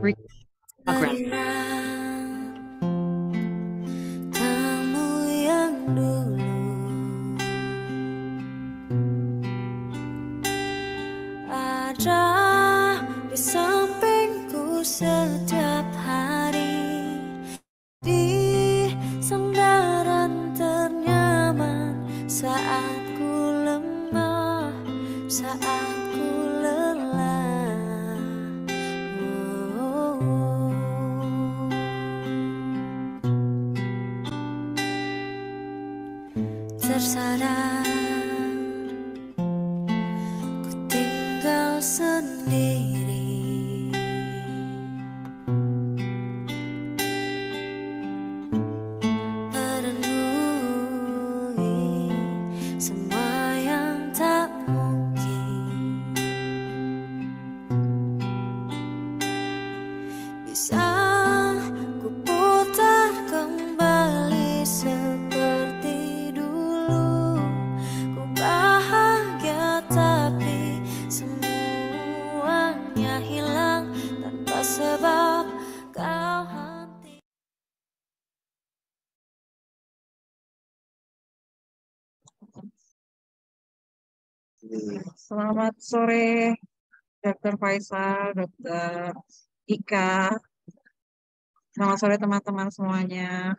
Tamu yang dulu ada di sampingku setiap hari di sandaran ternyaman saat ku lemah saat Selamat sore, Dr. Faisal, Dr. Ika. Selamat sore teman-teman semuanya.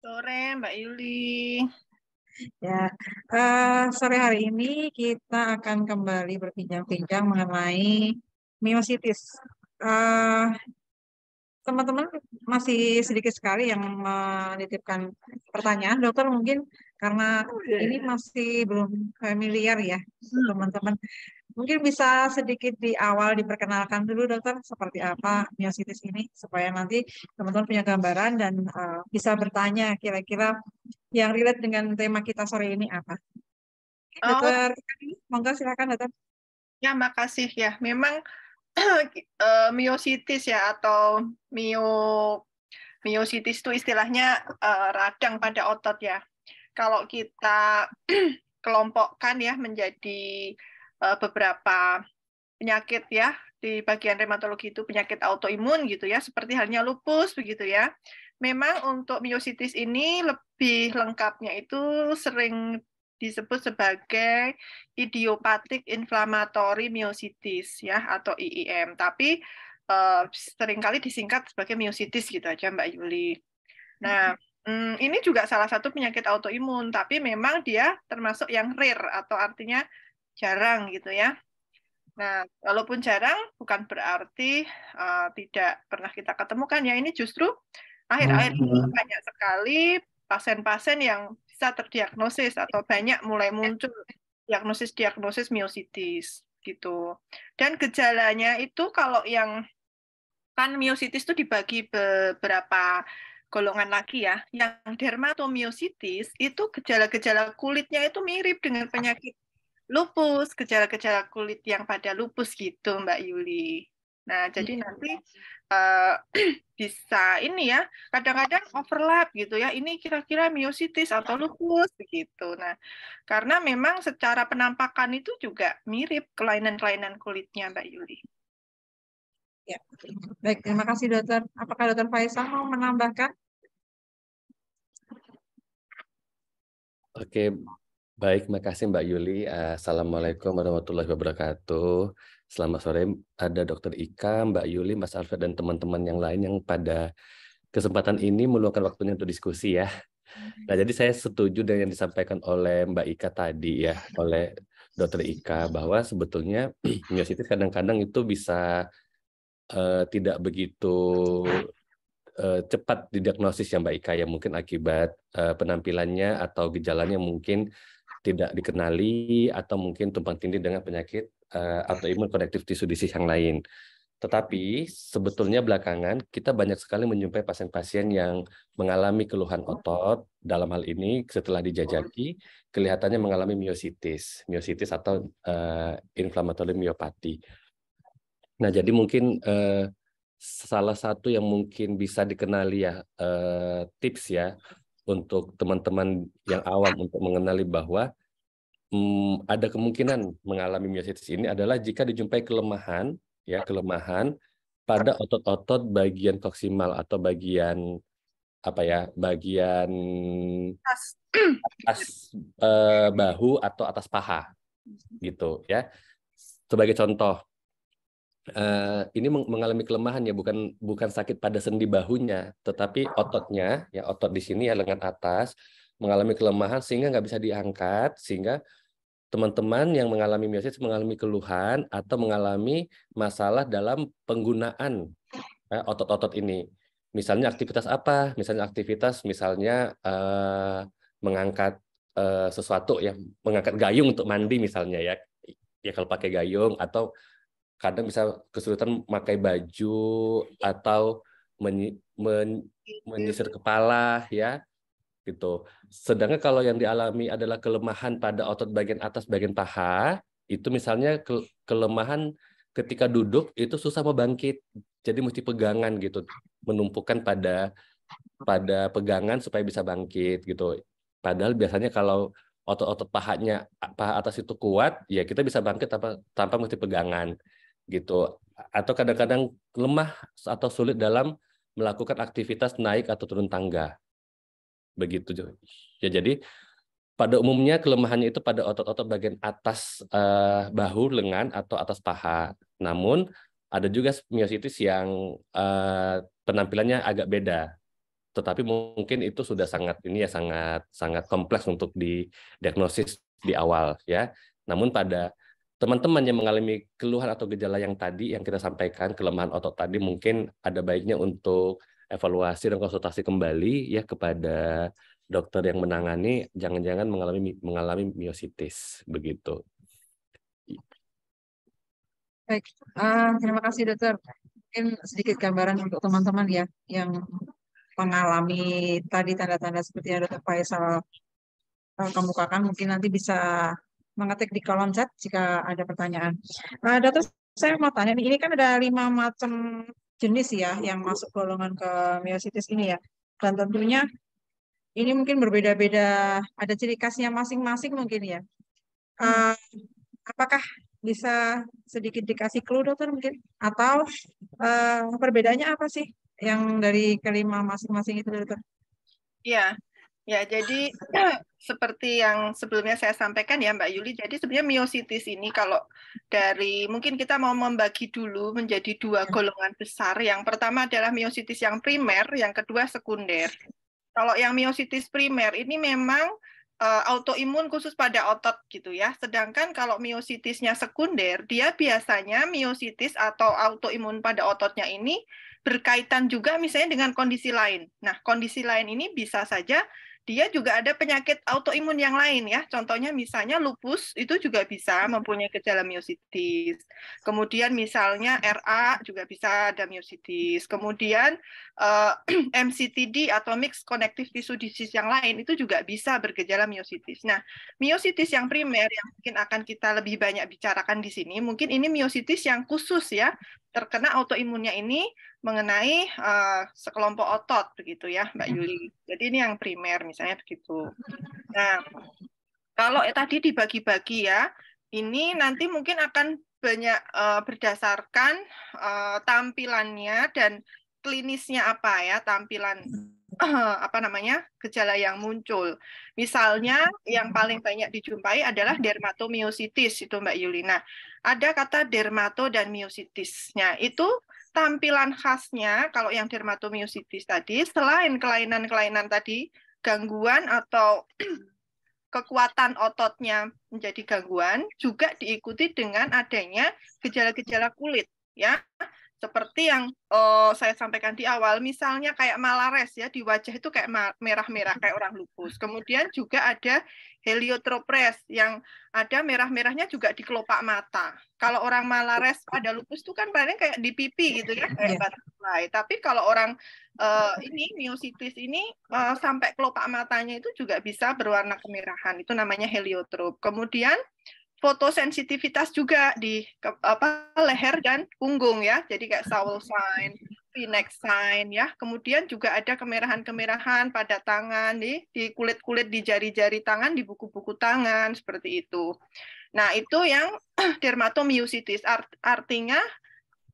Sore, Mbak Yuli. Ya, uh, sore hari ini kita akan kembali berbincang-bincang mengenai miositis. Uh, eh, teman-teman masih sedikit sekali yang menitipkan pertanyaan. Dokter mungkin karena oh, iya, ini iya. masih belum familiar ya hmm. teman-teman. Mungkin bisa sedikit di awal diperkenalkan dulu dokter seperti apa miositis ini supaya nanti teman-teman punya gambaran dan uh, bisa bertanya kira-kira yang relate dengan tema kita sore ini apa. Oh. Dokter, monggo silakan dokter. Ya, makasih ya. Memang eh, miositis ya atau mio miositis itu istilahnya uh, radang pada otot ya kalau kita kelompokkan ya menjadi eh, beberapa penyakit ya di bagian rheumatologi itu penyakit autoimun gitu ya seperti halnya lupus begitu ya. Memang untuk miositis ini lebih lengkapnya itu sering disebut sebagai idiopatik inflammatory miositis ya atau IIM. Tapi uh, seringkali disingkat sebagai miositis gitu aja Mbak Yuli. Nah, hmm Hmm, ini juga salah satu penyakit autoimun, tapi memang dia termasuk yang rare atau artinya jarang gitu ya. Nah, walaupun jarang bukan berarti uh, tidak pernah kita ketemukan ya. Ini justru akhir-akhir ini hmm. banyak sekali pasien-pasien yang bisa terdiagnosis atau banyak mulai muncul diagnosis-diagnosis myositis gitu. Dan gejalanya itu kalau yang kan myositis itu dibagi beberapa golongan lagi ya, yang dermatomyositis itu gejala-gejala kulitnya itu mirip dengan ah. penyakit lupus, gejala-gejala kulit yang pada lupus gitu Mbak Yuli. Nah, iya, jadi iya, nanti uh, bisa ini ya, kadang-kadang overlap gitu ya. Ini kira-kira myositis atau lupus begitu. Nah, karena memang secara penampakan itu juga mirip kelainan-kelainan kulitnya Mbak Yuli. Ya. Baik, terima kasih dokter. Apakah dokter Faisal mau menambahkan? Oke, baik. Makasih Mbak Yuli. Eh, Assalamualaikum warahmatullahi wabarakatuh. Selamat sore. Ada Dokter Ika, Mbak Yuli, Mas Alfred, dan teman-teman yang lain yang pada kesempatan ini meluangkan waktunya untuk diskusi ya. Nah, jadi saya setuju dengan yang disampaikan oleh Mbak Ika tadi ya, oleh Dokter Ika bahwa sebetulnya miositis kadang-kadang itu bisa uh, tidak begitu Eh, cepat didiagnosis yang baik Ika ya. mungkin akibat eh, penampilannya atau gejalanya mungkin tidak dikenali atau mungkin tumpang tindih dengan penyakit atau eh, imun connective tisu disis yang lain. Tetapi sebetulnya belakangan kita banyak sekali menjumpai pasien-pasien yang mengalami keluhan otot dalam hal ini setelah dijajaki kelihatannya mengalami miositis, miositis atau uh, inflammatory myopathy. Nah, jadi mungkin uh, salah satu yang mungkin bisa dikenali ya eh, tips ya untuk teman-teman yang awam untuk mengenali bahwa hmm, ada kemungkinan mengalami miositis ini adalah jika dijumpai kelemahan ya kelemahan pada otot-otot bagian proksimal atau bagian apa ya bagian atas eh, bahu atau atas paha gitu ya sebagai contoh uh, ini mengalami kelemahan ya bukan bukan sakit pada sendi bahunya tetapi ototnya ya otot di sini ya lengan atas mengalami kelemahan sehingga nggak bisa diangkat sehingga teman-teman yang mengalami miosis mengalami keluhan atau mengalami masalah dalam penggunaan eh, otot-otot eh, ini misalnya aktivitas apa misalnya aktivitas misalnya eh, mengangkat eh, sesuatu ya mengangkat gayung untuk mandi misalnya ya ya kalau pakai gayung atau kadang bisa kesulitan memakai baju iya. atau men, menyisir kepala ya gitu. Sedangkan kalau yang dialami adalah kelemahan pada otot bagian atas bagian paha, itu misalnya ke, kelemahan ketika duduk itu susah mau bangkit. Jadi mesti pegangan gitu, menumpukan pada pada pegangan supaya bisa bangkit gitu. Padahal biasanya kalau otot-otot pahanya paha atas itu kuat, ya kita bisa bangkit tanpa tanpa mesti pegangan gitu atau kadang-kadang lemah atau sulit dalam melakukan aktivitas naik atau turun tangga begitu ya jadi pada umumnya kelemahannya itu pada otot-otot bagian atas uh, bahu lengan atau atas paha namun ada juga miositis yang uh, penampilannya agak beda tetapi mungkin itu sudah sangat ini ya sangat sangat kompleks untuk didiagnosis di awal ya namun pada teman-teman yang mengalami keluhan atau gejala yang tadi yang kita sampaikan kelemahan otot tadi mungkin ada baiknya untuk evaluasi dan konsultasi kembali ya kepada dokter yang menangani jangan-jangan mengalami mengalami miositis begitu. Baik, uh, terima kasih dokter. Mungkin sedikit gambaran untuk teman-teman ya yang mengalami tadi tanda-tanda seperti yang dokter Faisal eh, kemukakan mungkin nanti bisa mengetik di kolom chat jika ada pertanyaan. Nah, eh, ada saya mau tanya nih, ini kan ada lima macam jenis ya yang masuk golongan ke myositis ini ya. Dan tentunya ini mungkin berbeda-beda, ada ciri khasnya masing-masing mungkin ya. Uh, apakah bisa sedikit dikasih clue dokter mungkin? Atau uh, perbedaannya apa sih yang dari kelima masing-masing itu dokter? Iya, Ya, jadi seperti yang sebelumnya saya sampaikan ya Mbak Yuli, jadi sebenarnya miositis ini kalau dari mungkin kita mau membagi dulu menjadi dua hmm. golongan besar. Yang pertama adalah miositis yang primer, yang kedua sekunder. Kalau yang miositis primer ini memang eh, autoimun khusus pada otot gitu ya. Sedangkan kalau miositisnya sekunder, dia biasanya miositis atau autoimun pada ototnya ini berkaitan juga misalnya dengan kondisi lain. Nah, kondisi lain ini bisa saja dia juga ada penyakit autoimun yang lain ya. Contohnya misalnya lupus itu juga bisa mempunyai gejala miositis. Kemudian misalnya RA juga bisa ada miositis. Kemudian uh, eh, MCTD atau mixed connective tissue disease yang lain itu juga bisa bergejala miositis. Nah, miositis yang primer yang mungkin akan kita lebih banyak bicarakan di sini, mungkin ini miositis yang khusus ya terkena autoimunnya ini mengenai uh, sekelompok otot begitu ya Mbak hmm. Yuli. Jadi ini yang primer misalnya begitu. Hmm. Nah, kalau ya tadi dibagi-bagi ya, ini nanti mungkin akan banyak uh, berdasarkan uh, tampilannya dan klinisnya apa ya tampilan apa namanya gejala yang muncul. Misalnya yang paling banyak dijumpai adalah dermatomyositis itu Mbak Yulina. Ada kata dermato dan miositisnya itu tampilan khasnya kalau yang dermatomyositis tadi selain kelainan-kelainan tadi gangguan atau kekuatan ototnya menjadi gangguan juga diikuti dengan adanya gejala-gejala kulit ya seperti yang oh, saya sampaikan di awal misalnya kayak malares ya di wajah itu kayak merah-merah kayak orang lupus kemudian juga ada heliotropres yang ada merah-merahnya juga di kelopak mata. Kalau orang malares pada lupus itu kan paling kayak di pipi gitu ya, kayak yeah. butterfly. Tapi kalau orang uh, ini miositis ini uh, sampai kelopak matanya itu juga bisa berwarna kemerahan. Itu namanya heliotrop. Kemudian fotosensitivitas juga di ke, apa leher dan punggung ya. Jadi kayak Saul sign be next sign ya. Kemudian juga ada kemerahan-kemerahan pada tangan nih, di kulit-kulit di jari-jari tangan, di buku-buku tangan seperti itu. Nah, itu yang dermatomyositis Art artinya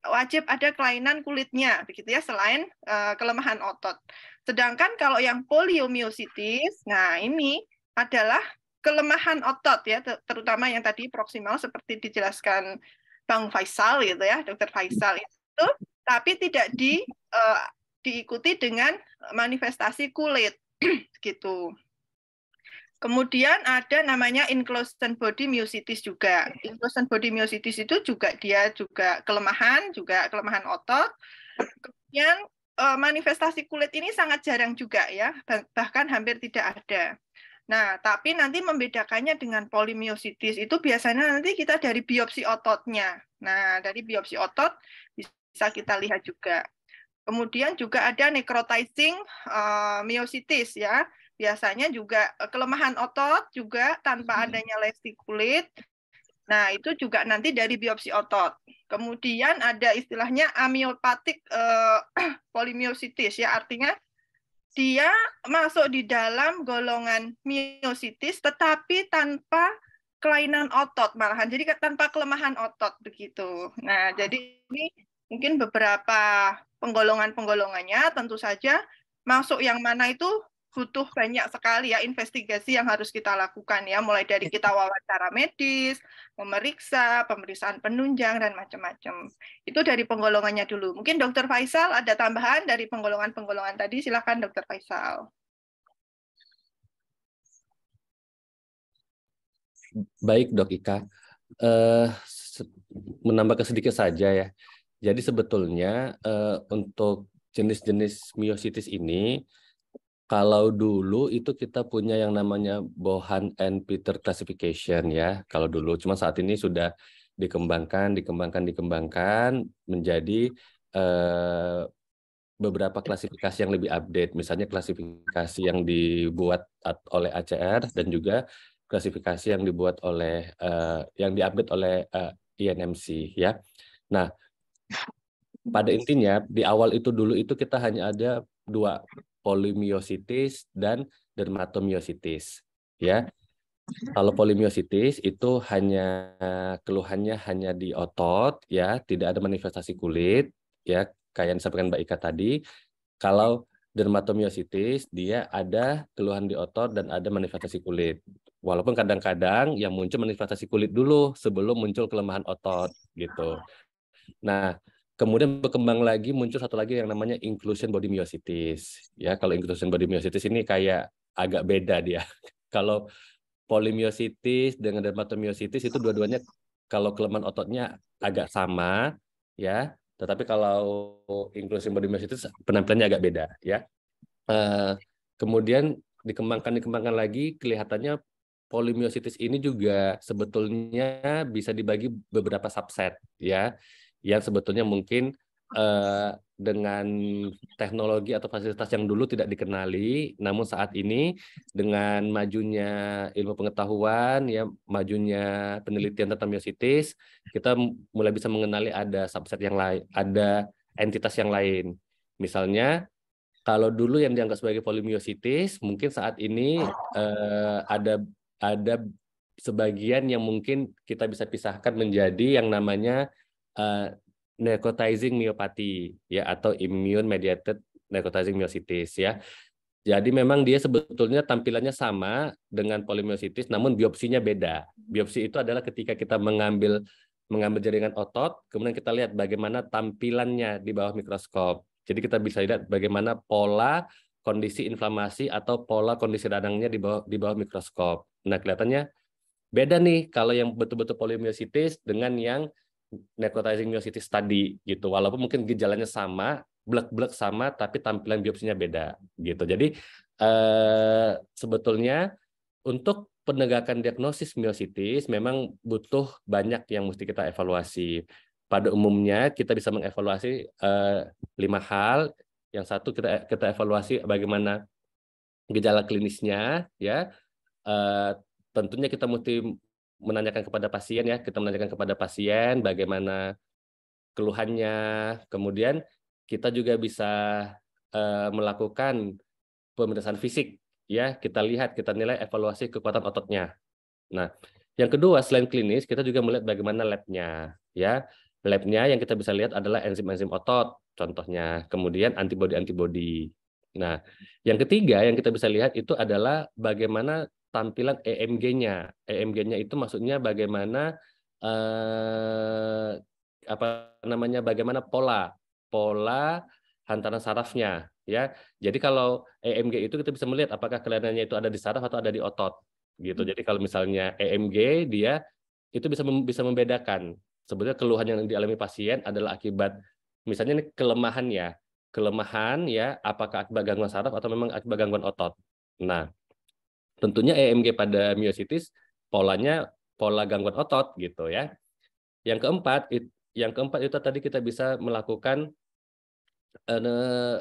wajib ada kelainan kulitnya begitu ya selain uh, kelemahan otot. Sedangkan kalau yang poliomyositis, nah ini adalah kelemahan otot ya terutama yang tadi proksimal seperti dijelaskan Bang Faisal gitu ya, Dokter Faisal itu ya itu tapi tidak di uh, diikuti dengan manifestasi kulit gitu. Kemudian ada namanya inclusion body myositis juga. Inclusion body myositis itu juga dia juga kelemahan, juga kelemahan otot. Kemudian eh, manifestasi kulit ini sangat jarang juga ya, bahkan hampir tidak ada. Nah, tapi nanti membedakannya dengan polimiositis itu biasanya nanti kita dari biopsi ototnya. Nah, dari biopsi otot bisa bisa kita lihat juga. Kemudian juga ada necrotizing uh, myositis ya. Biasanya juga eh, kelemahan otot juga tanpa hmm. adanya lesi kulit. Nah, itu juga nanti dari biopsi otot. Kemudian ada istilahnya amiopatik uh, eh, polimiositis ya, artinya dia masuk di dalam golongan myositis tetapi tanpa kelainan otot malahan jadi tanpa kelemahan otot begitu nah jadi ini mungkin beberapa penggolongan-penggolongannya tentu saja masuk yang mana itu butuh banyak sekali ya investigasi yang harus kita lakukan ya mulai dari iya. kita wawancara medis, memeriksa, pemeriksaan penunjang dan macam-macam. Itu dari penggolongannya dulu. Mungkin Dokter Faisal ada tambahan dari penggolongan-penggolongan tadi silakan Dokter Faisal. Baik Dok Ika. Uh, menambahkan sedikit saja ya. Jadi sebetulnya uh, untuk jenis-jenis miositis ini kalau dulu itu kita punya yang namanya Bohan and Peter classification ya. Kalau dulu cuma saat ini sudah dikembangkan, dikembangkan, dikembangkan menjadi uh, beberapa klasifikasi yang lebih update. Misalnya klasifikasi yang dibuat oleh ACR dan juga klasifikasi yang dibuat oleh uh, yang diupdate oleh uh, INMC ya. Nah, pada intinya di awal itu dulu itu kita hanya ada dua polimiositis dan dermatomiositis ya kalau polimiositis itu hanya keluhannya hanya di otot ya tidak ada manifestasi kulit ya kayak yang disampaikan Mbak Ika tadi kalau dermatomiositis dia ada keluhan di otot dan ada manifestasi kulit walaupun kadang-kadang yang muncul manifestasi kulit dulu sebelum muncul kelemahan otot gitu Nah, kemudian berkembang lagi muncul satu lagi yang namanya inclusion body myositis. Ya, kalau inclusion body myositis ini kayak agak beda dia. kalau polymyositis dengan dermatomyositis itu dua-duanya kalau kelemahan ototnya agak sama, ya. Tetapi kalau inclusion body myositis penampilannya agak beda, ya. Uh, kemudian dikembangkan dikembangkan lagi kelihatannya polimiositis ini juga sebetulnya bisa dibagi beberapa subset ya yang sebetulnya mungkin uh, dengan teknologi atau fasilitas yang dulu tidak dikenali, namun saat ini dengan majunya ilmu pengetahuan, ya majunya penelitian tentang miositis, kita mulai bisa mengenali ada subset yang lain, ada entitas yang lain. Misalnya kalau dulu yang dianggap sebagai polimiositis, mungkin saat ini eh, ada ada sebagian yang mungkin kita bisa pisahkan menjadi yang namanya Eh, necrotizing myopathy ya atau immune mediated necrotizing myositis ya. Jadi memang dia sebetulnya tampilannya sama dengan polimiositis namun biopsinya beda. Biopsi itu adalah ketika kita mengambil mengambil jaringan otot, kemudian kita lihat bagaimana tampilannya di bawah mikroskop. Jadi kita bisa lihat bagaimana pola kondisi inflamasi atau pola kondisi radangnya di bawah di bawah mikroskop. Nah, kelihatannya beda nih kalau yang betul-betul polimiositis dengan yang necrotizing myositis tadi gitu. Walaupun mungkin gejalanya sama, blek-blek sama, tapi tampilan biopsinya beda gitu. Jadi eh, sebetulnya untuk penegakan diagnosis myositis memang butuh banyak yang mesti kita evaluasi. Pada umumnya kita bisa mengevaluasi eh, lima hal. Yang satu kita kita evaluasi bagaimana gejala klinisnya, ya. Eh, tentunya kita mesti menanyakan kepada pasien ya, kita menanyakan kepada pasien bagaimana keluhannya, kemudian kita juga bisa uh, melakukan pemeriksaan fisik ya, kita lihat, kita nilai evaluasi kekuatan ototnya. Nah, yang kedua selain klinis, kita juga melihat bagaimana labnya ya. Labnya yang kita bisa lihat adalah enzim-enzim otot, contohnya, kemudian antibodi-antibodi. Nah, yang ketiga yang kita bisa lihat itu adalah bagaimana tampilan EMG-nya. EMG-nya itu maksudnya bagaimana eh, apa namanya bagaimana pola pola hantaran sarafnya ya. Jadi kalau EMG itu kita bisa melihat apakah kelainannya itu ada di saraf atau ada di otot gitu. Hmm. Jadi kalau misalnya EMG dia itu bisa mem bisa membedakan sebetulnya keluhan yang dialami pasien adalah akibat misalnya ini kelemahan ya kelemahan ya apakah akibat gangguan saraf atau memang akibat gangguan otot. Nah, Tentunya EMG pada myositis polanya pola gangguan otot gitu ya. Yang keempat, yang keempat itu tadi kita bisa melakukan eh,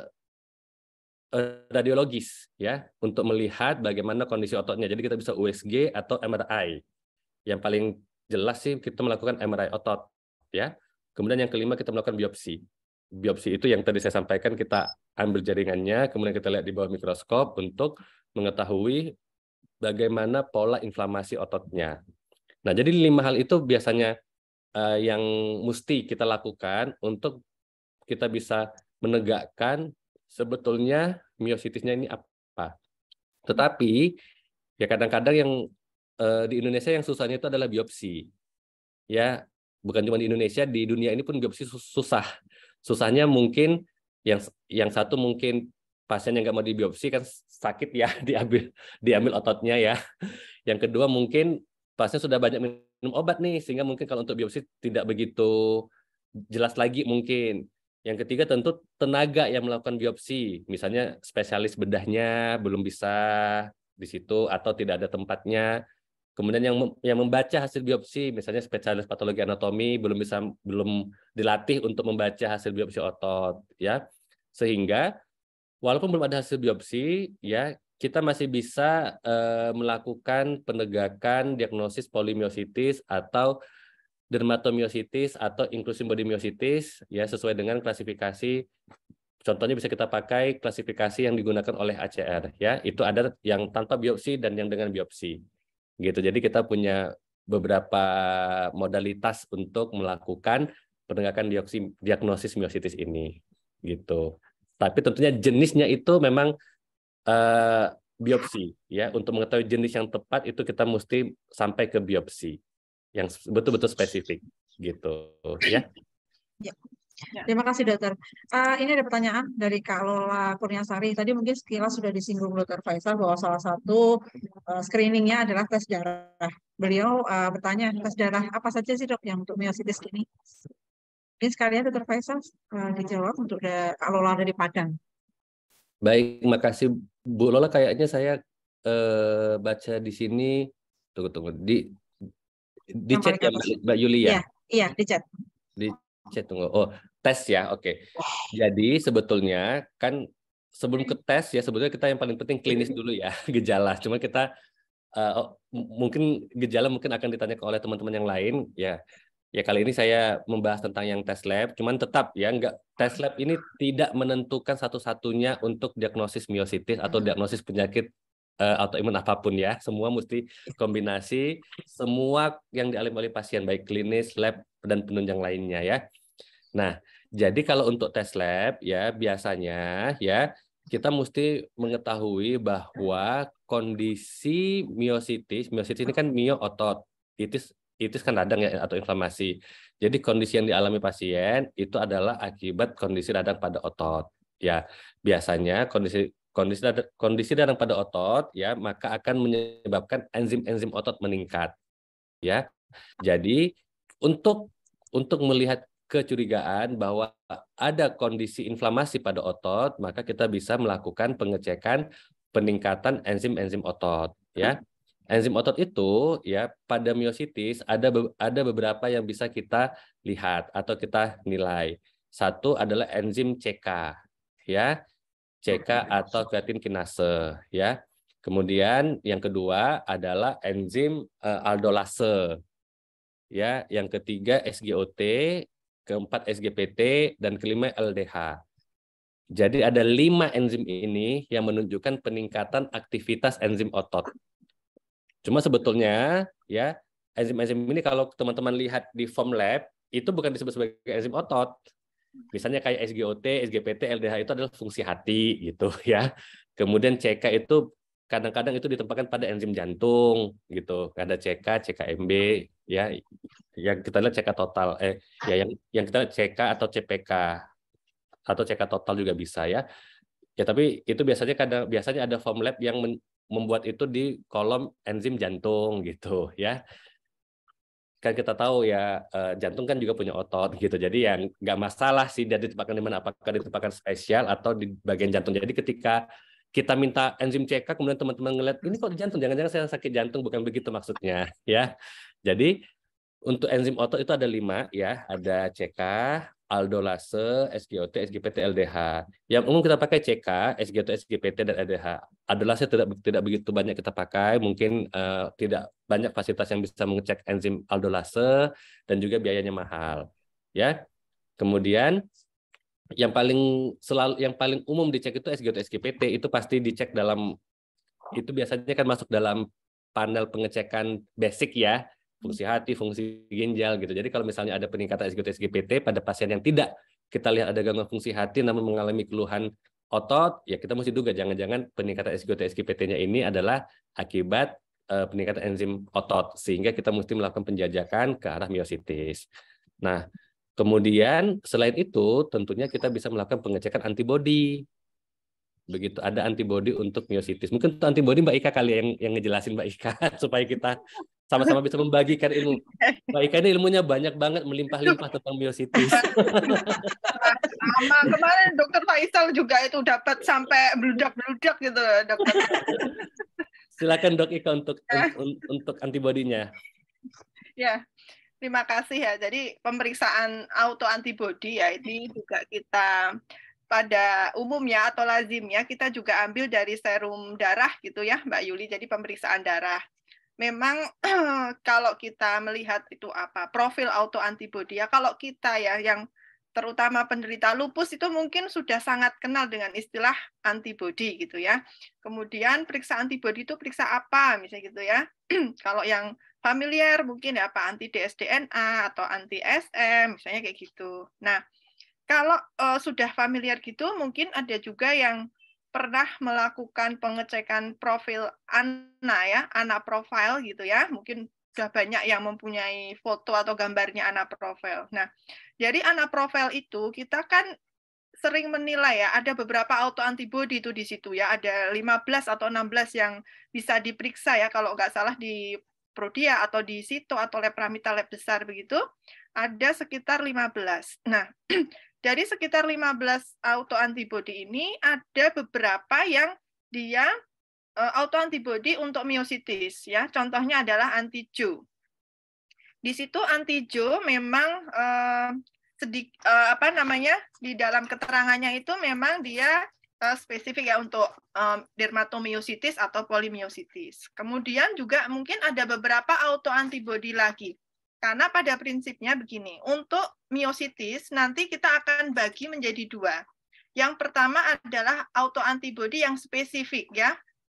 eh, radiologis ya untuk melihat bagaimana kondisi ototnya. Jadi kita bisa USG atau MRI. Yang paling jelas sih kita melakukan MRI otot ya. Kemudian yang kelima kita melakukan biopsi. Biopsi itu yang tadi saya sampaikan kita ambil jaringannya, kemudian kita lihat di bawah mikroskop untuk mengetahui bagaimana pola inflamasi ototnya. Nah, jadi lima hal itu biasanya uh, yang mesti kita lakukan untuk kita bisa menegakkan sebetulnya miositisnya ini apa. Tetapi ya kadang-kadang yang uh, di Indonesia yang susahnya itu adalah biopsi. Ya, bukan cuma di Indonesia, di dunia ini pun biopsi susah. Susahnya mungkin yang yang satu mungkin pasien yang nggak mau di biopsi kan sakit ya diambil diambil ototnya ya. Yang kedua mungkin pasien sudah banyak minum obat nih sehingga mungkin kalau untuk biopsi tidak begitu jelas lagi mungkin. Yang ketiga tentu tenaga yang melakukan biopsi, misalnya spesialis bedahnya belum bisa di situ atau tidak ada tempatnya. Kemudian yang yang membaca hasil biopsi, misalnya spesialis patologi anatomi belum bisa belum dilatih untuk membaca hasil biopsi otot ya. Sehingga walaupun belum ada hasil biopsi, ya kita masih bisa uh, melakukan penegakan diagnosis polimiositis atau dermatomiositis atau inklusi body myositis ya sesuai dengan klasifikasi contohnya bisa kita pakai klasifikasi yang digunakan oleh ACR ya itu ada yang tanpa biopsi dan yang dengan biopsi gitu jadi kita punya beberapa modalitas untuk melakukan penegakan diagnosis myositis ini gitu tapi tentunya jenisnya itu memang uh, biopsi ya untuk mengetahui jenis yang tepat itu kita mesti sampai ke biopsi yang betul-betul spesifik gitu ya. ya. ya. Terima kasih dokter. Uh, ini ada pertanyaan dari Kak Lola Kurniasari. Tadi mungkin sekilas sudah disinggung dokter Faisal bahwa salah satu uh, screeningnya adalah tes darah. Beliau uh, bertanya tes darah apa saja sih dok yang untuk miositis ini? Ini sekalian Dr. Faisal eh, dijawab untuk da eh, Lola dari Padang. Baik, terima kasih Bu Lola. Kayaknya saya eh, baca di sini, tunggu tunggu di di chat ya Mbak Yulia. Iya, iya di chat. Di chat tunggu. Oh, tes ya. Oke. Okay. Jadi sebetulnya kan sebelum ke tes ya sebetulnya kita yang paling penting klinis dulu ya gejala. Cuma kita uh, mungkin gejala mungkin akan ditanya oleh teman-teman yang lain ya Ya kali ini saya membahas tentang yang tes lab, cuman tetap ya enggak tes lab ini tidak menentukan satu-satunya untuk diagnosis miositis atau diagnosis penyakit uh, autoimun apapun ya. Semua mesti kombinasi semua yang dialami oleh pasien baik klinis, lab dan penunjang lainnya ya. Nah, jadi kalau untuk tes lab ya biasanya ya kita mesti mengetahui bahwa kondisi miositis, miositis ini kan mio otot, itis itu kan radang ya atau inflamasi. Jadi kondisi yang dialami pasien itu adalah akibat kondisi radang pada otot. Ya, biasanya kondisi kondisi radang, kondisi radang pada otot ya maka akan menyebabkan enzim-enzim otot meningkat. Ya. Jadi untuk untuk melihat kecurigaan bahwa ada kondisi inflamasi pada otot, maka kita bisa melakukan pengecekan peningkatan enzim-enzim otot ya. Enzim otot itu ya pada miositis ada ada beberapa yang bisa kita lihat atau kita nilai. Satu adalah enzim CK ya. CK atau kreatin kinase ya. Kemudian yang kedua adalah enzim uh, aldolase. Ya, yang ketiga SGOT, keempat SGPT dan kelima LDH. Jadi ada lima enzim ini yang menunjukkan peningkatan aktivitas enzim otot Cuma sebetulnya ya enzim-enzim ini kalau teman-teman lihat di form lab itu bukan disebut sebagai enzim otot. Misalnya kayak SGOT, SGPT, LDH itu adalah fungsi hati gitu ya. Kemudian CK itu kadang-kadang itu ditempatkan pada enzim jantung gitu. Ada CK, CKMB ya. Yang kita lihat CK total eh ya yang yang kita lihat CK atau CPK atau CK total juga bisa ya. Ya tapi itu biasanya kadang biasanya ada form lab yang men, membuat itu di kolom enzim jantung gitu ya kan kita tahu ya eh, jantung kan juga punya otot gitu jadi yang nggak masalah sih dia ditempatkan di mana apakah ditempatkan spesial atau di bagian jantung jadi ketika kita minta enzim CK kemudian teman-teman ngeliat ini kok di jantung jangan-jangan saya sakit jantung bukan begitu maksudnya ya jadi untuk enzim otot itu ada lima ya ada CK aldolase, SGOT, SGPT, LDH. Yang umum kita pakai CK, SGOT, SGPT, dan LDH. Aldolase tidak tidak begitu banyak kita pakai, mungkin uh, tidak banyak fasilitas yang bisa mengecek enzim aldolase dan juga biayanya mahal. Ya, kemudian yang paling selalu yang paling umum dicek itu SGOT, SGPT itu pasti dicek dalam itu biasanya kan masuk dalam panel pengecekan basic ya fungsi hati, fungsi ginjal gitu. Jadi kalau misalnya ada peningkatan SGPT pada pasien yang tidak kita lihat ada gangguan fungsi hati namun mengalami keluhan otot, ya kita mesti duga jangan-jangan peningkatan SGPT-nya ini adalah akibat uh, peningkatan enzim otot sehingga kita mesti melakukan penjajakan ke arah miositis. Nah, kemudian selain itu tentunya kita bisa melakukan pengecekan antibodi begitu ada antibodi untuk miositis. Mungkin antibodi Mbak Ika kali ya yang yang ngejelasin Mbak Ika supaya kita sama-sama bisa membagikan ilmu. Mbak Ika ini ilmunya banyak banget melimpah-limpah tentang miositis. Sama kemarin Dokter Faisal juga itu dapat sampai beludak-beludak gitu Dokter. Silakan Dok Ika untuk untuk, untuk antibodinya. Ya. Terima kasih ya. Jadi pemeriksaan autoantibodi ya ini juga kita pada umumnya atau lazimnya kita juga ambil dari serum darah gitu ya Mbak Yuli jadi pemeriksaan darah memang kalau kita melihat itu apa profil autoantibodi ya kalau kita ya yang terutama penderita lupus itu mungkin sudah sangat kenal dengan istilah antibodi gitu ya. Kemudian periksa antibodi itu periksa apa misalnya gitu ya. Kalau yang familiar mungkin ya apa anti dsDNA atau anti SM misalnya kayak gitu. Nah, kalau uh, sudah familiar gitu, mungkin ada juga yang pernah melakukan pengecekan profil anak ya, anak profile gitu ya. Mungkin sudah banyak yang mempunyai foto atau gambarnya anak profile. Nah, jadi anak profile itu kita kan sering menilai ya, ada beberapa autoantibody itu di situ ya, ada 15 atau 16 yang bisa diperiksa ya, kalau nggak salah di Prodia atau di situ atau Lab Lab besar begitu, ada sekitar 15. Nah, Dari sekitar 15 autoantibody ini ada beberapa yang dia eh, autoantibody untuk miositis ya. Contohnya adalah antijo. Di situ antijo memang eh, sedik eh, apa namanya di dalam keterangannya itu memang dia eh, spesifik ya untuk eh, dermatomiositis atau polimiositis. Kemudian juga mungkin ada beberapa autoantibody lagi. Karena pada prinsipnya begini, untuk miositis nanti kita akan bagi menjadi dua. Yang pertama adalah autoantibodi yang spesifik ya,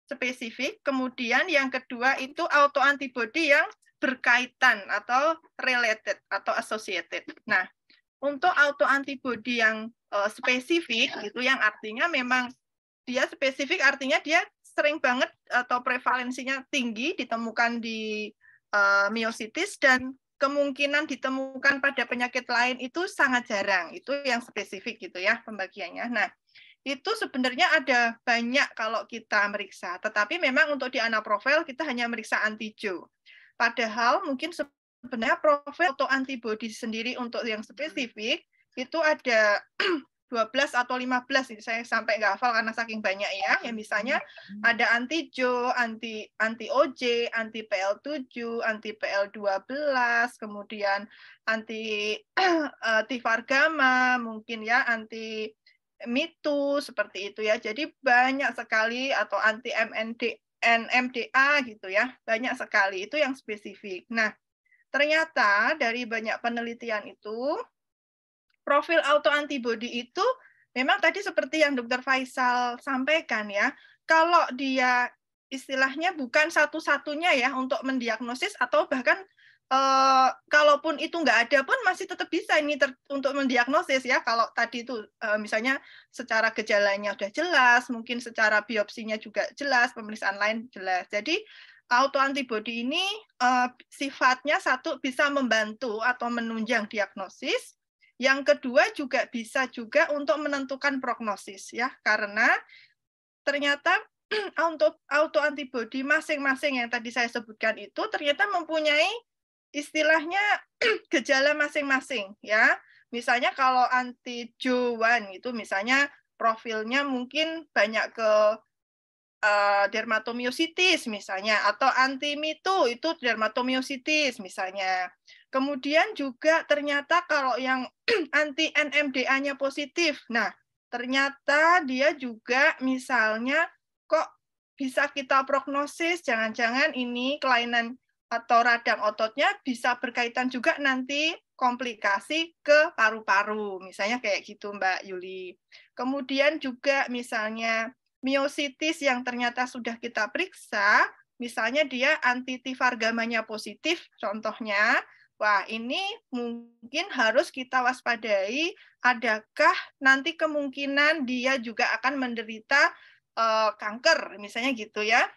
spesifik. Kemudian yang kedua itu autoantibodi yang berkaitan atau related atau associated. Nah, untuk autoantibodi yang uh, spesifik itu yang artinya memang dia spesifik artinya dia sering banget atau prevalensinya tinggi ditemukan di uh, miositis dan kemungkinan ditemukan pada penyakit lain itu sangat jarang. Itu yang spesifik gitu ya pembagiannya. Nah, itu sebenarnya ada banyak kalau kita meriksa. Tetapi memang untuk di anaprofil kita hanya meriksa antijo. Padahal mungkin sebenarnya profil atau antibodi sendiri untuk yang spesifik itu ada 12 atau 15 saya sampai nggak hafal karena saking banyak ya yang misalnya hmm. ada anti Jo, anti anti OJ, anti PL7, anti PL12, kemudian anti eh, Tifargama, mungkin ya anti mitu seperti itu ya. Jadi banyak sekali atau anti MND NMDA gitu ya. Banyak sekali itu yang spesifik. Nah, ternyata dari banyak penelitian itu profil autoantibody itu memang tadi seperti yang Dokter Faisal sampaikan ya, kalau dia istilahnya bukan satu-satunya ya untuk mendiagnosis atau bahkan e, kalaupun itu nggak ada pun masih tetap bisa ini ter, untuk mendiagnosis ya kalau tadi itu e, misalnya secara gejalanya sudah jelas, mungkin secara biopsinya juga jelas, pemeriksaan lain jelas. Jadi autoantibody ini e, sifatnya satu bisa membantu atau menunjang diagnosis yang kedua juga bisa juga untuk menentukan prognosis ya, karena ternyata untuk autoantibodi masing-masing yang tadi saya sebutkan itu ternyata mempunyai istilahnya gejala masing-masing ya. Misalnya kalau anti Jo1 itu misalnya profilnya mungkin banyak ke uh, eh, dermatomiositis misalnya atau anti antimito itu dermatomyositis misalnya. Kemudian juga ternyata kalau yang anti NMDA-nya positif. Nah, ternyata dia juga misalnya kok bisa kita prognosis jangan-jangan ini kelainan atau radang ototnya bisa berkaitan juga nanti komplikasi ke paru-paru misalnya kayak gitu Mbak Yuli. Kemudian juga misalnya miositis yang ternyata sudah kita periksa, misalnya dia anti-tifargamanya positif, contohnya, wah ini mungkin harus kita waspadai, adakah nanti kemungkinan dia juga akan menderita eh, kanker, misalnya gitu ya.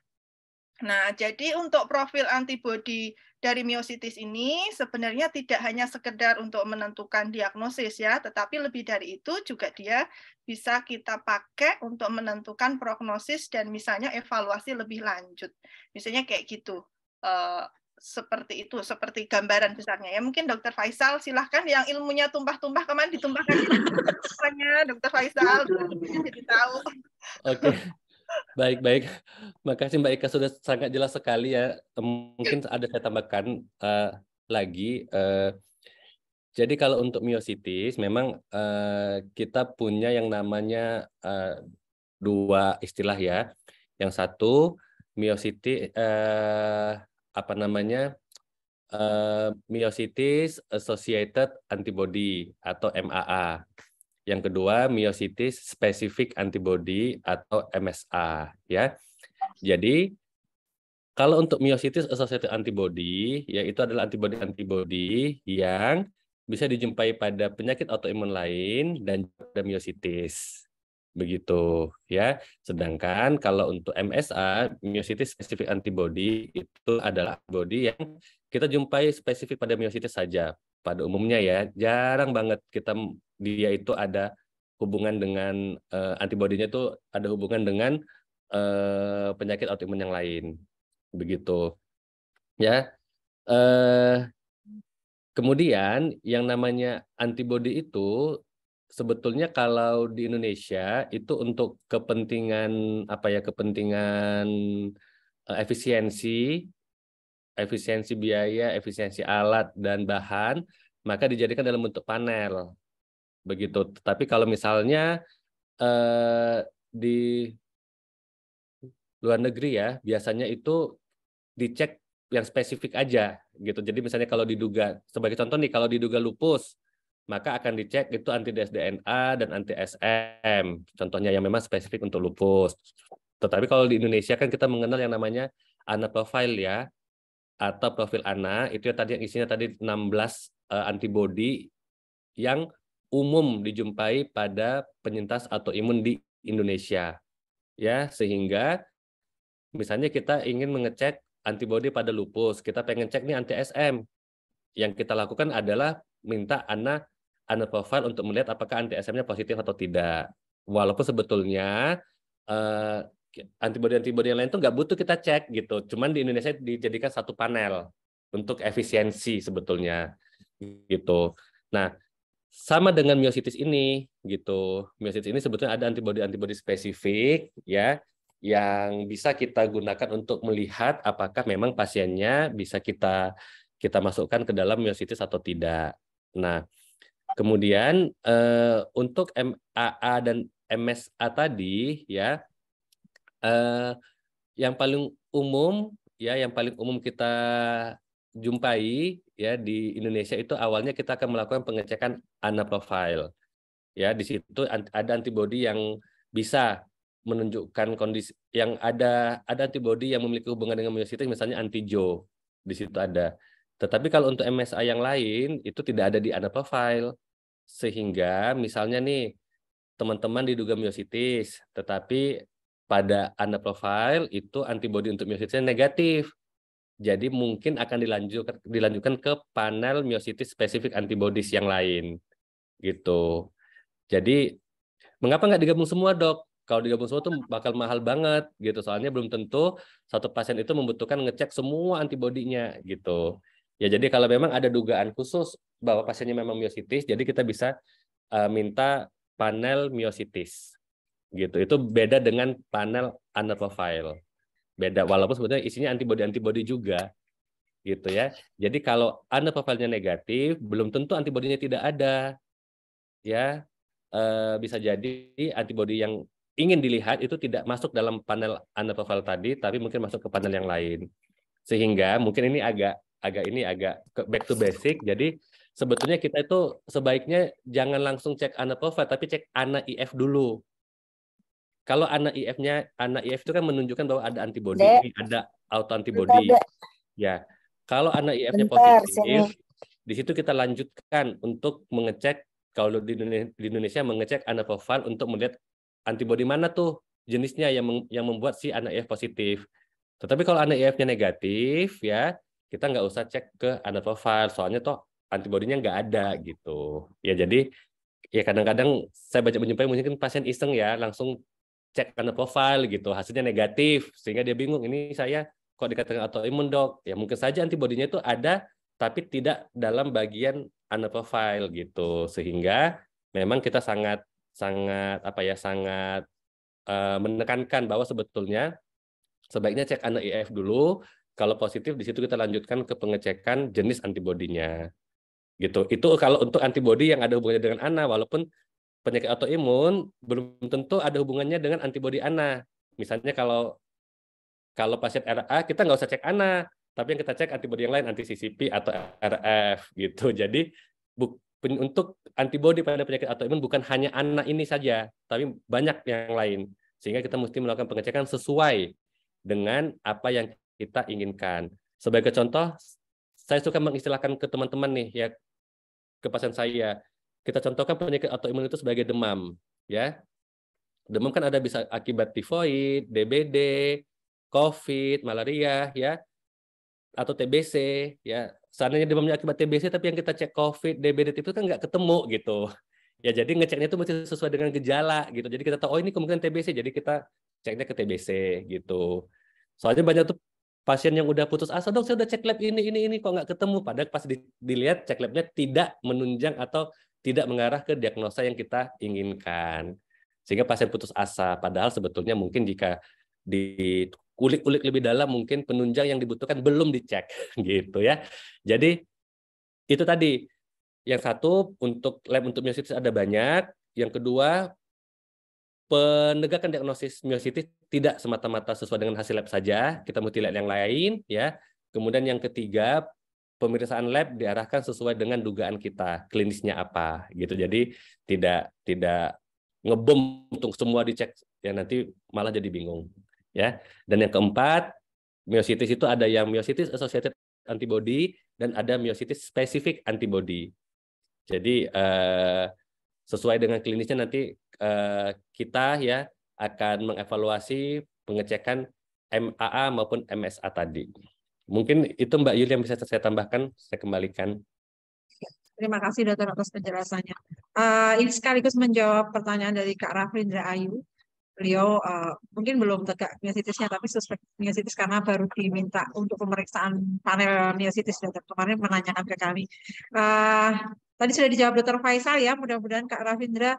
Nah, jadi untuk profil antibodi dari miositis ini sebenarnya tidak hanya sekedar untuk menentukan diagnosis ya, tetapi lebih dari itu juga dia bisa kita pakai untuk menentukan prognosis dan misalnya evaluasi lebih lanjut. Misalnya kayak gitu. Uh, seperti itu, seperti gambaran besarnya ya. Mungkin Dokter Faisal silahkan yang ilmunya tumpah-tumpah kemana ditumpahkan ilmunya Dokter Faisal jadi tahu. Oke. Okay baik baik makasih mbak Ika sudah sangat jelas sekali ya mungkin ada saya tambahkan uh, lagi uh, jadi kalau untuk miositis memang uh, kita punya yang namanya uh, dua istilah ya yang satu miositis uh, apa namanya uh, miositis associated antibody atau MAA yang kedua, myositis specific antibody atau MSA ya. Jadi kalau untuk myositis associated antibody yaitu adalah antibody antibody yang bisa dijumpai pada penyakit autoimun lain dan pada myositis. Begitu ya. Sedangkan kalau untuk MSA, myositis specific antibody itu adalah antibody yang kita jumpai spesifik pada myositis saja pada umumnya ya. Jarang banget kita dia itu ada hubungan dengan uh, eh, antibodinya itu ada hubungan dengan uh, penyakit autoimun yang lain begitu ya uh, kemudian yang namanya antibodi itu sebetulnya kalau di Indonesia itu untuk kepentingan apa ya kepentingan uh, efisiensi efisiensi biaya efisiensi alat dan bahan maka dijadikan dalam bentuk panel begitu. Tapi kalau misalnya eh, di luar negeri ya, biasanya itu dicek yang spesifik aja gitu. Jadi misalnya kalau diduga sebagai contoh nih kalau diduga lupus, maka akan dicek itu anti dsDNA dan anti SM. Contohnya yang memang spesifik untuk lupus. Tetapi kalau di Indonesia kan kita mengenal yang namanya anak profil ya atau profil anak itu yang tadi yang isinya tadi 16 uh, eh, antibody yang umum dijumpai pada penyintas atau imun di Indonesia. Ya, sehingga misalnya kita ingin mengecek antibodi pada lupus, kita pengen cek nih anti SM. Yang kita lakukan adalah minta anak anak profile untuk melihat apakah anti SM-nya positif atau tidak. Walaupun sebetulnya eh, antibodi-antibodi yang lain itu nggak butuh kita cek gitu. Cuman di Indonesia dijadikan satu panel untuk efisiensi sebetulnya gitu. Nah, sama dengan miositis ini gitu. Miositis ini sebetulnya ada antibodi-antibodi spesifik ya yang bisa kita gunakan untuk melihat apakah memang pasiennya bisa kita kita masukkan ke dalam miositis atau tidak. Nah, kemudian eh, untuk MAA dan MSA tadi ya eh, yang paling umum ya yang paling umum kita jumpai ya di Indonesia itu awalnya kita akan melakukan pengecekan ANA profile. Ya, di situ ada antibodi yang bisa menunjukkan kondisi yang ada ada antibodi yang memiliki hubungan dengan myositis misalnya antijo di situ ada. Tetapi kalau untuk MSA yang lain itu tidak ada di ANA profile. Sehingga misalnya nih teman-teman diduga myositis, tetapi pada ANA profile itu antibodi untuk myosisnya negatif jadi mungkin akan dilanjutkan dilanjutkan ke panel myositis spesifik antibodies yang lain gitu. Jadi mengapa nggak digabung semua dok? Kalau digabung semua tuh bakal mahal banget gitu. Soalnya belum tentu satu pasien itu membutuhkan ngecek semua antibodinya gitu. Ya jadi kalau memang ada dugaan khusus bahwa pasiennya memang myositis, jadi kita bisa uh, minta panel myositis, gitu. Itu beda dengan panel anervofile beda walaupun sebenarnya isinya antibody antibody juga gitu ya. Jadi kalau anda profilnya negatif, belum tentu antibodinya tidak ada, ya e, bisa jadi antibody yang ingin dilihat itu tidak masuk dalam panel anda profil tadi, tapi mungkin masuk ke panel yang lain. Sehingga mungkin ini agak agak ini agak back to basic. Jadi sebetulnya kita itu sebaiknya jangan langsung cek anak profile, tapi cek anak IF dulu. Kalau anak IF-nya, anak IF itu kan menunjukkan bahwa ada antibodi, ada autoantibodi. Ya. Kalau anak IF-nya positif, di situ kita lanjutkan untuk mengecek kalau di Indonesia, di Indonesia mengecek anak profil untuk melihat antibodi mana tuh jenisnya yang yang membuat si anak IF positif. Tetapi kalau anak IF-nya negatif ya, kita nggak usah cek ke anak profil soalnya toh antibodinya nggak ada gitu. Ya jadi ya kadang-kadang saya banyak menjumpai mungkin pasien iseng ya langsung cek karena profile gitu hasilnya negatif sehingga dia bingung ini saya kok dikatakan autoimun dok ya mungkin saja antibodinya itu ada tapi tidak dalam bagian anak profile gitu sehingga memang kita sangat sangat apa ya sangat uh, menekankan bahwa sebetulnya sebaiknya cek anak IF e dulu kalau positif di situ kita lanjutkan ke pengecekan jenis antibodinya gitu itu kalau untuk antibodi yang ada hubungannya dengan anak walaupun penyakit autoimun belum tentu ada hubungannya dengan antibodi ANA. Misalnya kalau kalau pasien RA kita nggak usah cek ANA, tapi yang kita cek antibodi yang lain anti CCP atau RF gitu. Jadi bu, untuk antibodi pada penyakit autoimun bukan hanya ANA ini saja, tapi banyak yang lain. Sehingga kita mesti melakukan pengecekan sesuai dengan apa yang kita inginkan. Sebagai contoh, saya suka mengistilahkan ke teman-teman nih ya ke pasien saya kita contohkan penyakit autoimun itu sebagai demam, ya. Demam kan ada bisa akibat tifoid, DBD, COVID, malaria, ya, atau TBC, ya. Seandainya demamnya akibat TBC, tapi yang kita cek COVID, DBD itu kan nggak ketemu gitu. Ya jadi ngeceknya itu mesti sesuai dengan gejala gitu. Jadi kita tahu oh ini kemungkinan TBC, jadi kita ceknya ke TBC gitu. Soalnya banyak tuh pasien yang udah putus asa dok saya udah cek lab ini ini ini kok nggak ketemu padahal pas dilihat cek labnya tidak menunjang atau tidak mengarah ke diagnosa yang kita inginkan. Sehingga pasien putus asa. Padahal sebetulnya mungkin jika di kulik-kulik lebih dalam mungkin penunjang yang dibutuhkan belum dicek gitu ya. Jadi itu tadi yang satu untuk lab untuk miositis ada banyak, yang kedua penegakan diagnosis miositis tidak semata-mata sesuai dengan hasil lab saja, kita mesti lihat yang lain ya. Kemudian yang ketiga pemeriksaan lab diarahkan sesuai dengan dugaan kita klinisnya apa gitu. Jadi tidak tidak ngebom untuk semua dicek ya nanti malah jadi bingung ya. Dan yang keempat miositis itu ada yang miositis associated antibody dan ada miositis spesifik antibody. Jadi eh, sesuai dengan klinisnya nanti eh, kita ya akan mengevaluasi pengecekan MAA maupun MSA tadi. Mungkin itu Mbak Yuli yang bisa saya tambahkan, saya kembalikan. Iya, terima kasih dokter atas penjelasannya. Uh, ini sekaligus menjawab pertanyaan dari Kak Rafindra Ayu. Beliau uh, mungkin belum tegak miositisnya, tapi suspek miositis karena baru diminta untuk pemeriksaan panel miositis dokter kemarin menanyakan ke kami. Uh, tadi sudah dijawab dokter Faisal ya, mudah-mudahan Kak Rafindra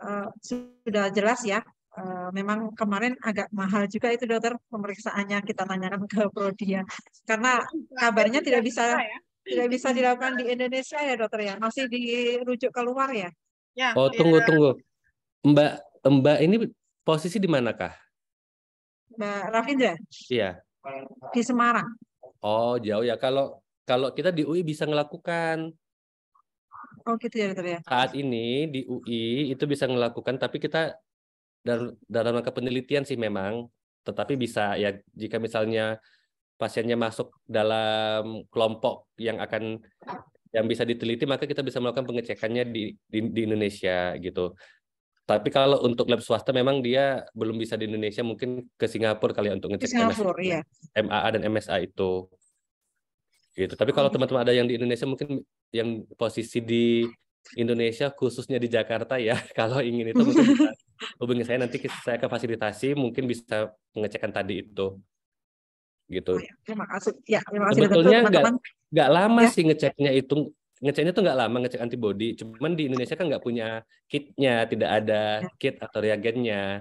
uh, sudah jelas ya Eh, memang kemarin agak mahal juga itu dokter pemeriksaannya kita tanyakan ke Prodia ya. karena kabarnya tidak bisa ya. tidak bisa dilakukan di Indonesia ya dokter ya masih dirujuk keluar ya. ya oh iya. tunggu tunggu Mbak Mbak ini posisi di manakah? Mbak Rafinda. Iya. Di Semarang. Oh jauh ya kalau kalau kita di UI bisa melakukan. Oh gitu ya dokter ya. Saat ini di UI itu bisa melakukan tapi kita dalam dalam rangka penelitian sih memang, tetapi bisa ya jika misalnya pasiennya masuk dalam kelompok yang akan yang bisa diteliti maka kita bisa melakukan pengecekannya di di, di Indonesia gitu. Tapi kalau untuk lab swasta memang dia belum bisa di Indonesia, mungkin ke Singapura kali ya untuk ngecek Singapura, MSA, ya. MAA dan MSA itu. Gitu. Tapi kalau hmm. teman-teman ada yang di Indonesia mungkin yang posisi di Indonesia khususnya di Jakarta ya, kalau ingin itu mungkin bisa hubungi saya nanti saya akan fasilitasi mungkin bisa pengecekan tadi itu gitu. Oh ya, terima kasih. Ya, terima kasih. Sebetulnya nggak lama ya. sih ngeceknya itu ngeceknya tuh nggak lama ngecek antibody. Cuman di Indonesia kan nggak punya kitnya, tidak ada ya. kit atau reagennya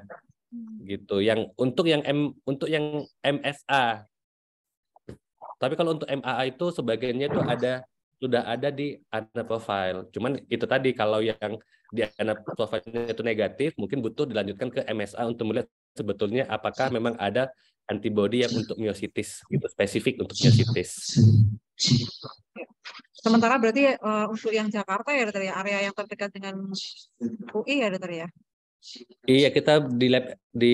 hmm. gitu. Yang untuk yang M untuk yang MSA. Tapi kalau untuk MAA itu sebagiannya itu ada sudah ada di anak profile. Cuman itu tadi kalau yang di anak profile itu negatif, mungkin butuh dilanjutkan ke MSA untuk melihat sebetulnya apakah memang ada antibody yang untuk miositis gitu spesifik untuk miositis. Sementara berarti uh, untuk yang Jakarta ya dari ya, area yang terdekat dengan UI ya dokter ya. Iya kita di lab di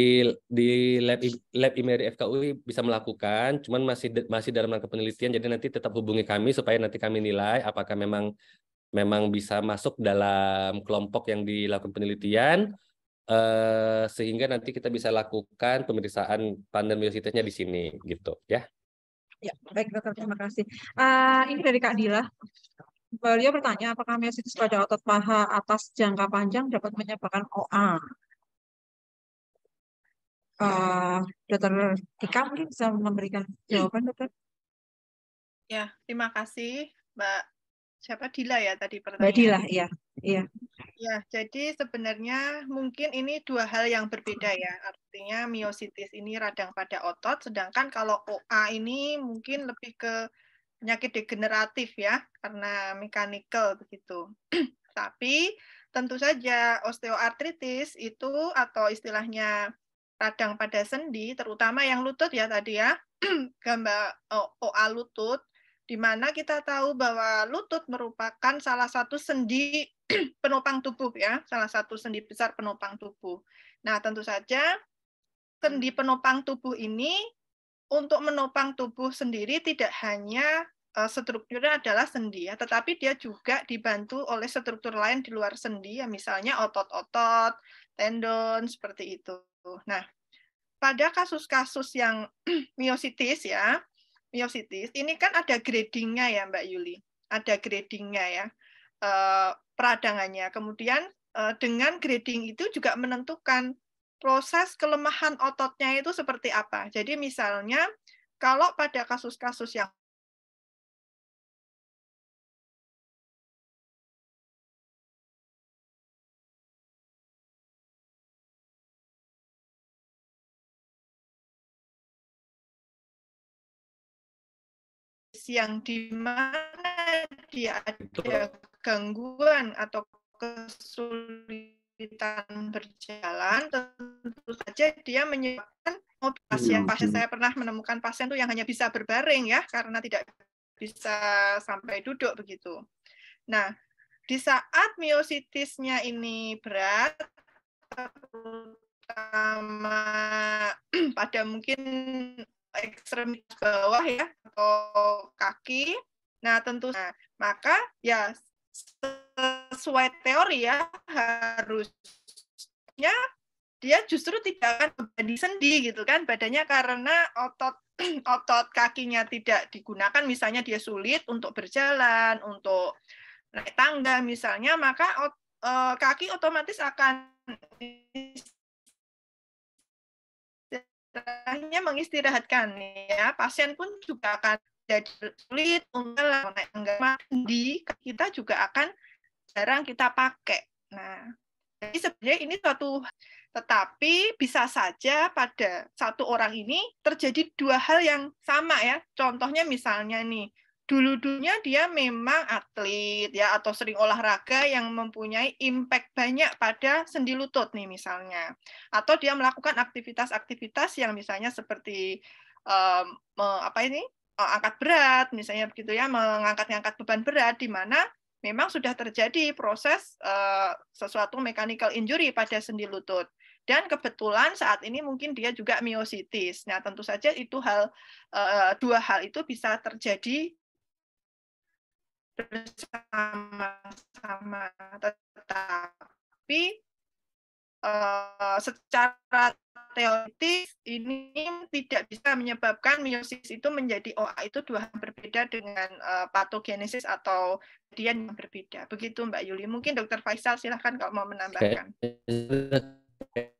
di lab lab IMERI FKUI bisa melakukan, cuman masih masih dalam rangka penelitian. Jadi nanti tetap hubungi kami supaya nanti kami nilai apakah memang memang bisa masuk dalam kelompok yang dilakukan penelitian eh, sehingga nanti kita bisa lakukan pemeriksaan pandemiositasnya di sini gitu ya. Ya baik dokter terima kasih. Uh, ini dari Kak Dila beliau bertanya apakah miositis pada otot paha atas jangka panjang dapat menyebabkan OA. Uh, eh, dokter Dika mungkin bisa memberikan jawaban dokter. Ya, terima kasih Mbak siapa Dila ya tadi pertanyaan. Mbak Dila, iya. Iya. Ya, jadi sebenarnya mungkin ini dua hal yang berbeda ya. Artinya miositis ini radang pada otot, sedangkan kalau OA ini mungkin lebih ke penyakit degeneratif ya karena mekanikal begitu. Tapi tentu saja osteoartritis itu atau istilahnya radang pada sendi terutama yang lutut ya tadi ya gambar OA oh, lutut di mana kita tahu bahwa lutut merupakan salah satu sendi penopang tubuh ya, salah satu sendi besar penopang tubuh. Nah, tentu saja sendi penopang tubuh ini untuk menopang tubuh sendiri tidak hanya eh, strukturnya adalah sendi ya, tetapi dia juga dibantu oleh struktur lain di luar sendi ya, misalnya otot-otot, tendon seperti itu. Nah, pada kasus-kasus yang miositis ya, miositis ini kan ada gradingnya ya Mbak Yuli, ada gradingnya ya eh, peradangannya. Kemudian eh, dengan grading itu juga menentukan proses kelemahan ototnya itu seperti apa. Jadi misalnya kalau pada kasus-kasus yang yang di mana dia ada gangguan atau kesulitan kesulitan berjalan, tentu saja dia menyebabkan pasien iya, pasien saya pernah menemukan pasien tuh yang hanya bisa berbaring ya karena tidak bisa sampai duduk begitu. Nah, di saat miositisnya ini berat, terutama pada mungkin ekstremitas bawah ya atau kaki. Nah, tentu nah, maka ya sesuai teori ya harusnya dia justru tidak akan berbanding sendi gitu kan badannya karena otot otot kakinya tidak digunakan misalnya dia sulit untuk berjalan untuk naik tangga misalnya maka ot, e, kaki otomatis akan istirahatnya mengistirahatkan ya pasien pun juga akan jadi sulit untuk agama di kita juga akan jarang kita pakai. Nah, jadi sebenarnya ini suatu tetapi bisa saja pada satu orang ini terjadi dua hal yang sama ya. Contohnya misalnya nih, dulu-dulunya dia memang atlet ya atau sering olahraga yang mempunyai impact banyak pada sendi lutut nih misalnya. Atau dia melakukan aktivitas-aktivitas yang misalnya seperti um, apa ini? Eh, angkat berat, misalnya begitu ya, mengangkat-angkat beban berat, di mana memang sudah terjadi proses uh, sesuatu mechanical injury pada sendi lutut. Dan kebetulan saat ini mungkin dia juga miositis. Nah, tentu saja itu hal uh, dua hal itu bisa terjadi bersama-sama. Tetapi Eh, secara teoritis ini tidak bisa menyebabkan meiosis itu menjadi OA itu dua hal berbeda dengan uh, patogenesis atau kejadian yang berbeda. Begitu Mbak Yuli. Mungkin Dokter Faisal silahkan kalau mau menambahkan.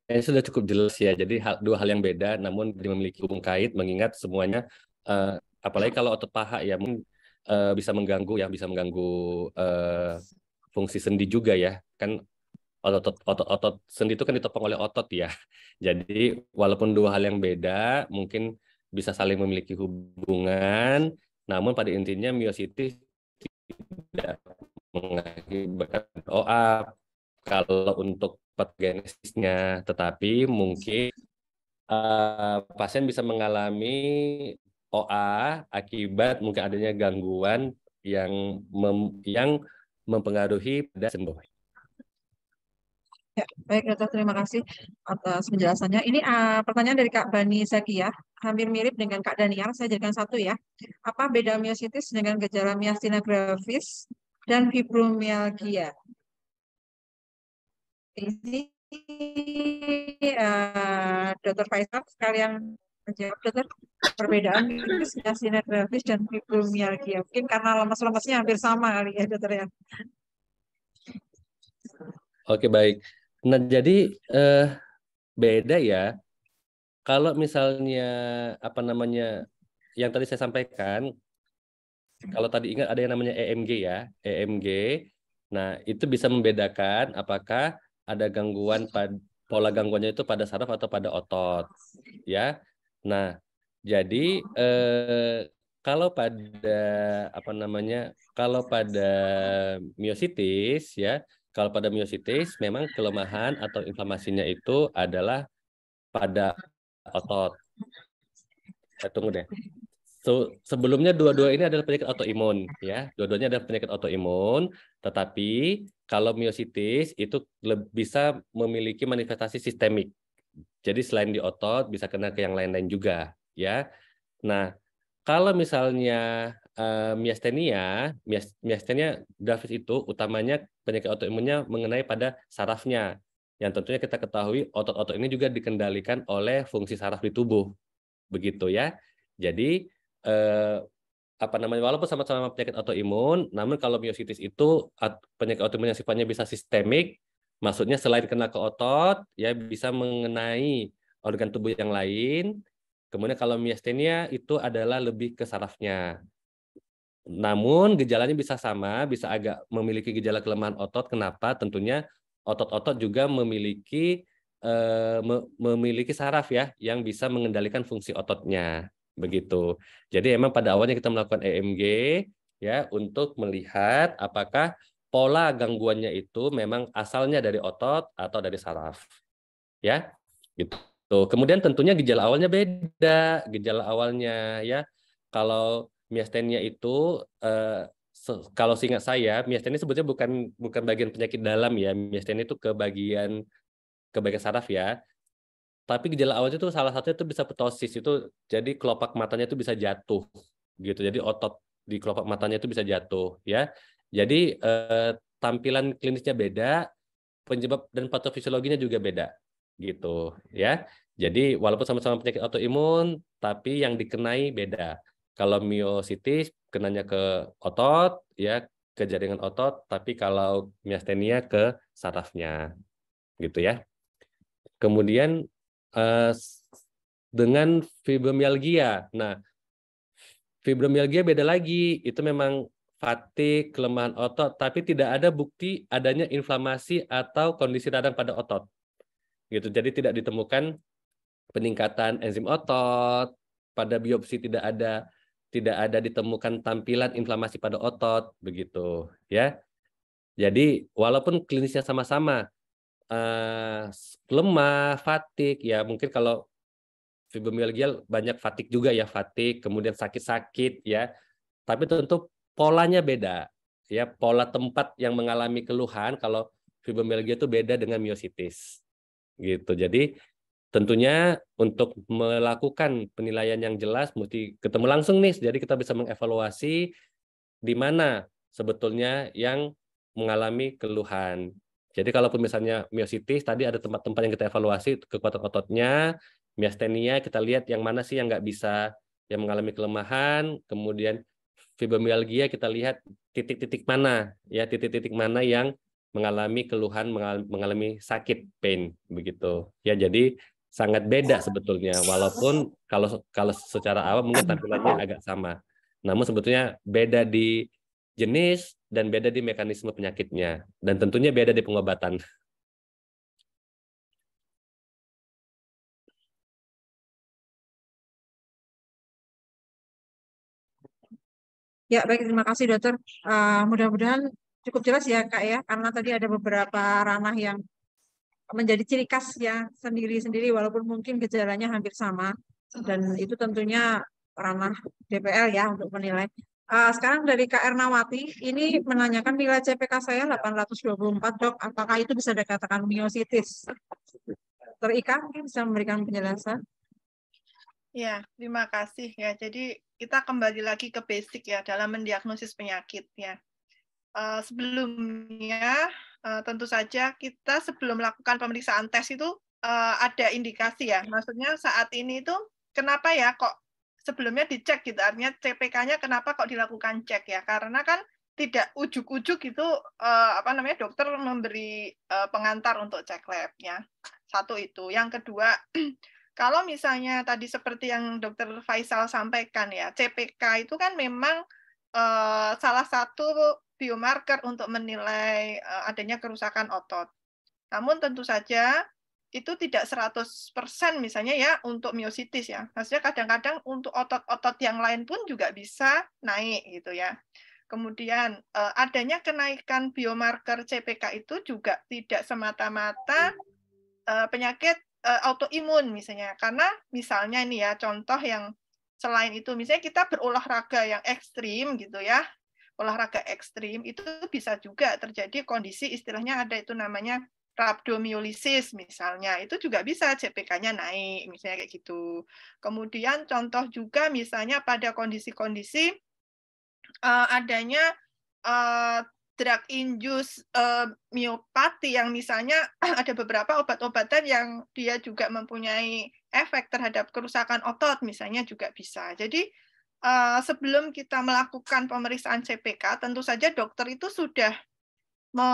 ini sudah cukup jelas ya. Jadi hal, dua hal yang beda, namun memiliki hubung kait. Mengingat semuanya, uh, apalagi kalau otot paha ya mungkin uh, bisa mengganggu ya, bisa mengganggu uh, fungsi sendi juga ya. Kan otot otot otot sendi itu kan ditopang oleh otot ya. Jadi walaupun dua hal yang beda, mungkin bisa saling memiliki hubungan, namun pada intinya miositis tidak mengakibatkan OA kalau untuk patogenesisnya, tetapi mungkin uh, pasien bisa mengalami OA akibat mungkin adanya gangguan yang mem yang mempengaruhi pada sendi Ya, baik dokter, terima kasih atas penjelasannya. Ini uh, pertanyaan dari Kak Bani Zaki ya, hampir mirip dengan Kak Daniar, saya jadikan satu ya. Apa beda miositis dengan gejala miastina grafis dan fibromyalgia? Ini uh, Dokter Faisal sekalian menjawab dokter perbedaan miastina grafis dan fibromyalgia. Mungkin karena lemas-lemasnya hampir sama kali ya dokter ya. Oke baik. Nah, jadi eh, beda ya. Kalau misalnya apa namanya yang tadi saya sampaikan, kalau tadi ingat ada yang namanya EMG ya, EMG. Nah, itu bisa membedakan apakah ada gangguan pada pola gangguannya itu pada saraf atau pada otot, ya. Nah, jadi eh, kalau pada apa namanya, kalau pada miositis ya, kalau pada myositis memang kelemahan atau inflamasinya itu adalah pada otot. Saya tunggu deh. So, sebelumnya dua-dua ini adalah penyakit autoimun ya. Dua-duanya adalah penyakit autoimun, tetapi kalau myositis itu bisa memiliki manifestasi sistemik. Jadi selain di otot bisa kena ke yang lain-lain juga ya. Nah, kalau misalnya Eh, miastenia, miastenia gravis itu utamanya penyakit autoimunnya mengenai pada sarafnya. Yang tentunya kita ketahui otot-otot ini juga dikendalikan oleh fungsi saraf di tubuh. Begitu ya. Jadi eh, apa namanya walaupun sama-sama penyakit autoimun, namun kalau miositis itu penyakit autoimun yang sifatnya bisa sistemik, maksudnya selain kena ke otot, ya bisa mengenai organ tubuh yang lain. Kemudian kalau miastenia itu adalah lebih ke sarafnya. Namun gejalanya bisa sama, bisa agak memiliki gejala kelemahan otot. Kenapa? Tentunya otot-otot juga memiliki eh, memiliki saraf ya yang bisa mengendalikan fungsi ototnya. Begitu. Jadi emang pada awalnya kita melakukan EMG ya untuk melihat apakah pola gangguannya itu memang asalnya dari otot atau dari saraf. Ya. Gitu. Kemudian tentunya gejala awalnya beda, gejala awalnya ya. Kalau Miastenia itu uh, eh, so, kalau seingat saya miastenia sebetulnya bukan bukan bagian penyakit dalam ya miastenia itu ke bagian ke bagian saraf ya tapi gejala awalnya itu salah satunya itu bisa ptosis itu jadi kelopak matanya itu bisa jatuh gitu jadi otot di kelopak matanya itu bisa jatuh ya jadi eh, tampilan klinisnya beda penyebab dan patofisiologinya juga beda gitu ya jadi walaupun sama-sama penyakit autoimun tapi yang dikenai beda kalau miositis kenanya ke otot ya ke jaringan otot, tapi kalau miastenia ke sarafnya gitu ya. Kemudian eh, dengan fibromyalgia. Nah, fibromyalgia beda lagi. Itu memang fatigue, kelemahan otot, tapi tidak ada bukti adanya inflamasi atau kondisi radang pada otot. Gitu. Jadi tidak ditemukan peningkatan enzim otot, pada biopsi tidak ada tidak ada ditemukan tampilan inflamasi pada otot begitu ya. Jadi walaupun klinisnya sama-sama uh, lemah, fatik ya mungkin kalau fibromyalgia banyak fatik juga ya fatik, kemudian sakit-sakit ya. Tapi tentu polanya beda ya pola tempat yang mengalami keluhan kalau fibromyalgia itu beda dengan miositis gitu. Jadi Tentunya untuk melakukan penilaian yang jelas mesti ketemu langsung nih, jadi kita bisa mengevaluasi di mana sebetulnya yang mengalami keluhan. Jadi kalaupun misalnya miositis tadi ada tempat-tempat yang kita evaluasi kekuatan ototnya, miastenia kita lihat yang mana sih yang nggak bisa, yang mengalami kelemahan, kemudian fibromialgia kita lihat titik-titik mana ya titik-titik mana yang mengalami keluhan mengalami sakit pain begitu ya jadi sangat beda sebetulnya walaupun kalau kalau secara awam mungkin tampilannya agak sama namun sebetulnya beda di jenis dan beda di mekanisme penyakitnya dan tentunya beda di pengobatan Ya baik terima kasih dokter. Uh, mudah-mudahan cukup jelas ya kak ya karena tadi ada beberapa ranah yang menjadi ciri khas ya sendiri-sendiri walaupun mungkin gejalanya hampir sama dan itu tentunya ranah DPL ya untuk menilai. Uh, sekarang dari Kak Nawati ini menanyakan nilai CPK saya 824 dok, apakah itu bisa dikatakan miositis? Terika mungkin bisa memberikan penjelasan. Ya, terima kasih ya. Jadi kita kembali lagi ke basic ya dalam mendiagnosis penyakit ya. Eh, sebelumnya uh, tentu saja kita sebelum melakukan pemeriksaan tes itu uh, ada indikasi ya. Maksudnya saat ini itu kenapa ya kok sebelumnya dicek gitu. Artinya CPK-nya kenapa kok dilakukan cek ya? Karena kan tidak ujuk-ujuk gitu uh, apa namanya dokter memberi uh, pengantar untuk cek labnya. Satu itu. Yang kedua kalau misalnya tadi seperti yang dokter Faisal sampaikan ya, CPK itu kan memang salah satu biomarker untuk menilai eh, adanya kerusakan otot. Namun tentu saja itu tidak 100% misalnya ya untuk miositis ya. Maksudnya kadang-kadang untuk otot-otot yang lain pun juga bisa naik gitu ya. Kemudian eh, adanya kenaikan biomarker CPK itu juga tidak semata-mata eh, penyakit autoimun misalnya. Karena misalnya ini ya contoh yang selain itu misalnya kita berolahraga yang ekstrim gitu ya olahraga ekstrim itu bisa juga terjadi kondisi istilahnya ada itu namanya rhabdomyolisis misalnya itu juga bisa CPK-nya naik misalnya kayak gitu. Kemudian contoh juga misalnya pada kondisi-kondisi uh, adanya uh, drug induced uh, eh, miopati yang misalnya ada beberapa obat-obatan yang dia juga mempunyai efek terhadap kerusakan otot misalnya juga bisa. Jadi Eh, sebelum kita melakukan pemeriksaan CPK, tentu saja dokter itu sudah me,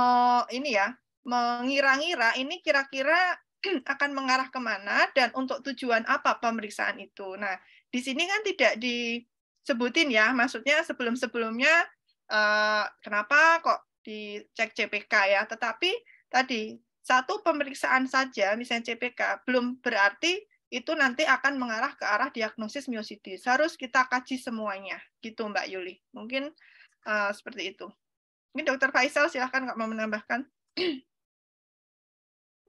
ini ya mengira-ngira ini kira-kira akan mengarah kemana dan untuk tujuan apa pemeriksaan itu. Nah, di sini kan tidak disebutin ya, maksudnya sebelum-sebelumnya eh, kenapa kok dicek CPK ya, tetapi tadi satu pemeriksaan saja, misalnya CPK, belum berarti itu nanti akan mengarah ke arah diagnosis miositis. Harus kita kaji semuanya, gitu Mbak Yuli. Mungkin uh, seperti itu. Mungkin Dokter Faisal silahkan nggak mau menambahkan.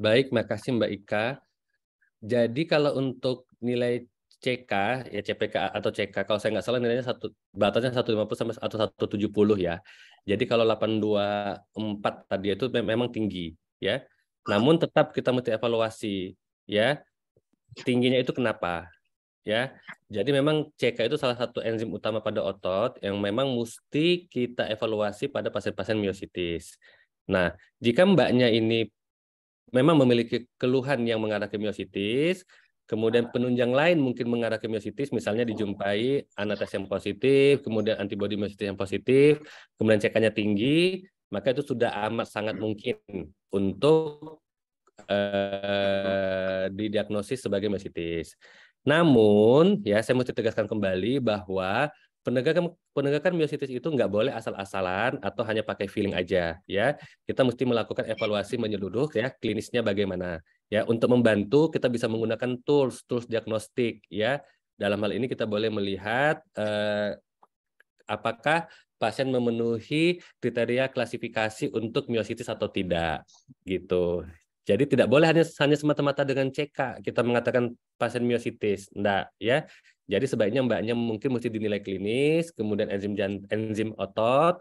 Baik, makasih Mbak Ika. Jadi kalau untuk nilai CK ya CPK atau CK kalau saya nggak salah nilainya satu batasnya 150 sampai atau 170 ya. Jadi kalau 824 tadi itu memang tinggi ya. Namun tetap kita mesti evaluasi ya tingginya itu kenapa? Ya, jadi memang CK itu salah satu enzim utama pada otot yang memang mesti kita evaluasi pada pasien-pasien miositis. Nah, jika mbaknya ini memang memiliki keluhan yang mengarah ke miositis, kemudian penunjang lain mungkin mengarah ke miositis, misalnya dijumpai anatas yang positif, kemudian antibodi miositis yang positif, kemudian CK-nya tinggi, maka itu sudah amat sangat mungkin untuk Eh, didiagnosis sebagai mesitis. Namun ya saya mesti tegaskan kembali bahwa penegakan penegakan miositis itu nggak boleh asal-asalan atau hanya pakai feeling aja ya kita mesti melakukan evaluasi menyeluruh ya klinisnya bagaimana ya untuk membantu kita bisa menggunakan tools tools diagnostik ya dalam hal ini kita boleh melihat eh, apakah pasien memenuhi kriteria klasifikasi untuk miositis atau tidak gitu jadi tidak boleh hanya hanya semata-mata dengan CK kita mengatakan pasien miositis. Enggak ya. Jadi sebaiknya mbaknya mungkin mesti dinilai klinis, kemudian enzim jant enzim otot,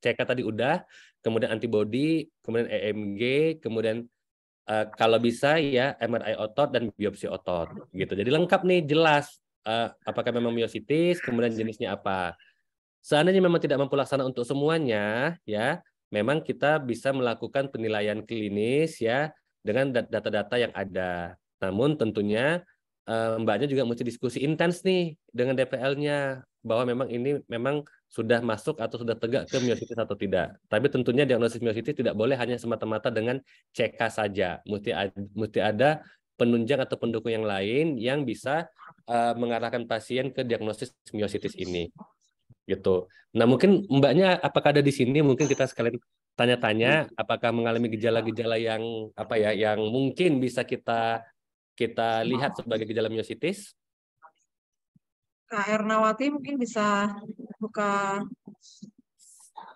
CK tadi udah, kemudian antibodi, kemudian EMG, kemudian uh, kalau bisa ya MRI otot dan biopsi otot gitu. Jadi lengkap nih jelas uh, apakah memang miositis, kemudian jenisnya apa. Seandainya memang tidak mampu laksana untuk semuanya ya, memang kita bisa melakukan penilaian klinis ya dengan data-data yang ada. Namun tentunya eh, mbaknya juga mesti diskusi intens nih dengan DPL-nya bahwa memang ini memang sudah masuk atau sudah tegak ke myositis atau tidak. Tapi tentunya diagnosis myositis tidak boleh hanya semata-mata dengan CK saja. Mesti ada, mesti ada penunjang atau pendukung yang lain yang bisa uh, mengarahkan pasien ke diagnosis myositis ini gitu. Nah mungkin mbaknya apakah ada di sini? Mungkin kita sekalian tanya-tanya apakah mengalami gejala-gejala yang apa ya yang mungkin bisa kita kita lihat sebagai gejala miositis? Kak Ernawati mungkin bisa buka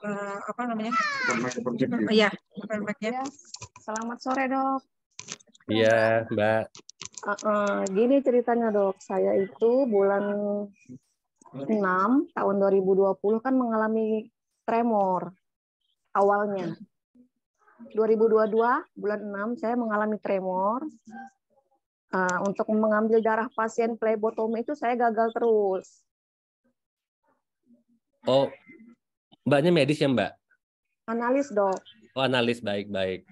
uh, apa namanya? Iya, ya. Selamat sore dok. Iya, Mbak. Uh, uh, gini ceritanya dok, saya itu bulan 6 tahun 2020 kan mengalami tremor awalnya. 2022 bulan 6 saya mengalami tremor. Uh, untuk mengambil darah pasien plebotomi itu saya gagal terus. Oh, mbaknya medis ya mbak? Analis dok. Oh analis baik-baik.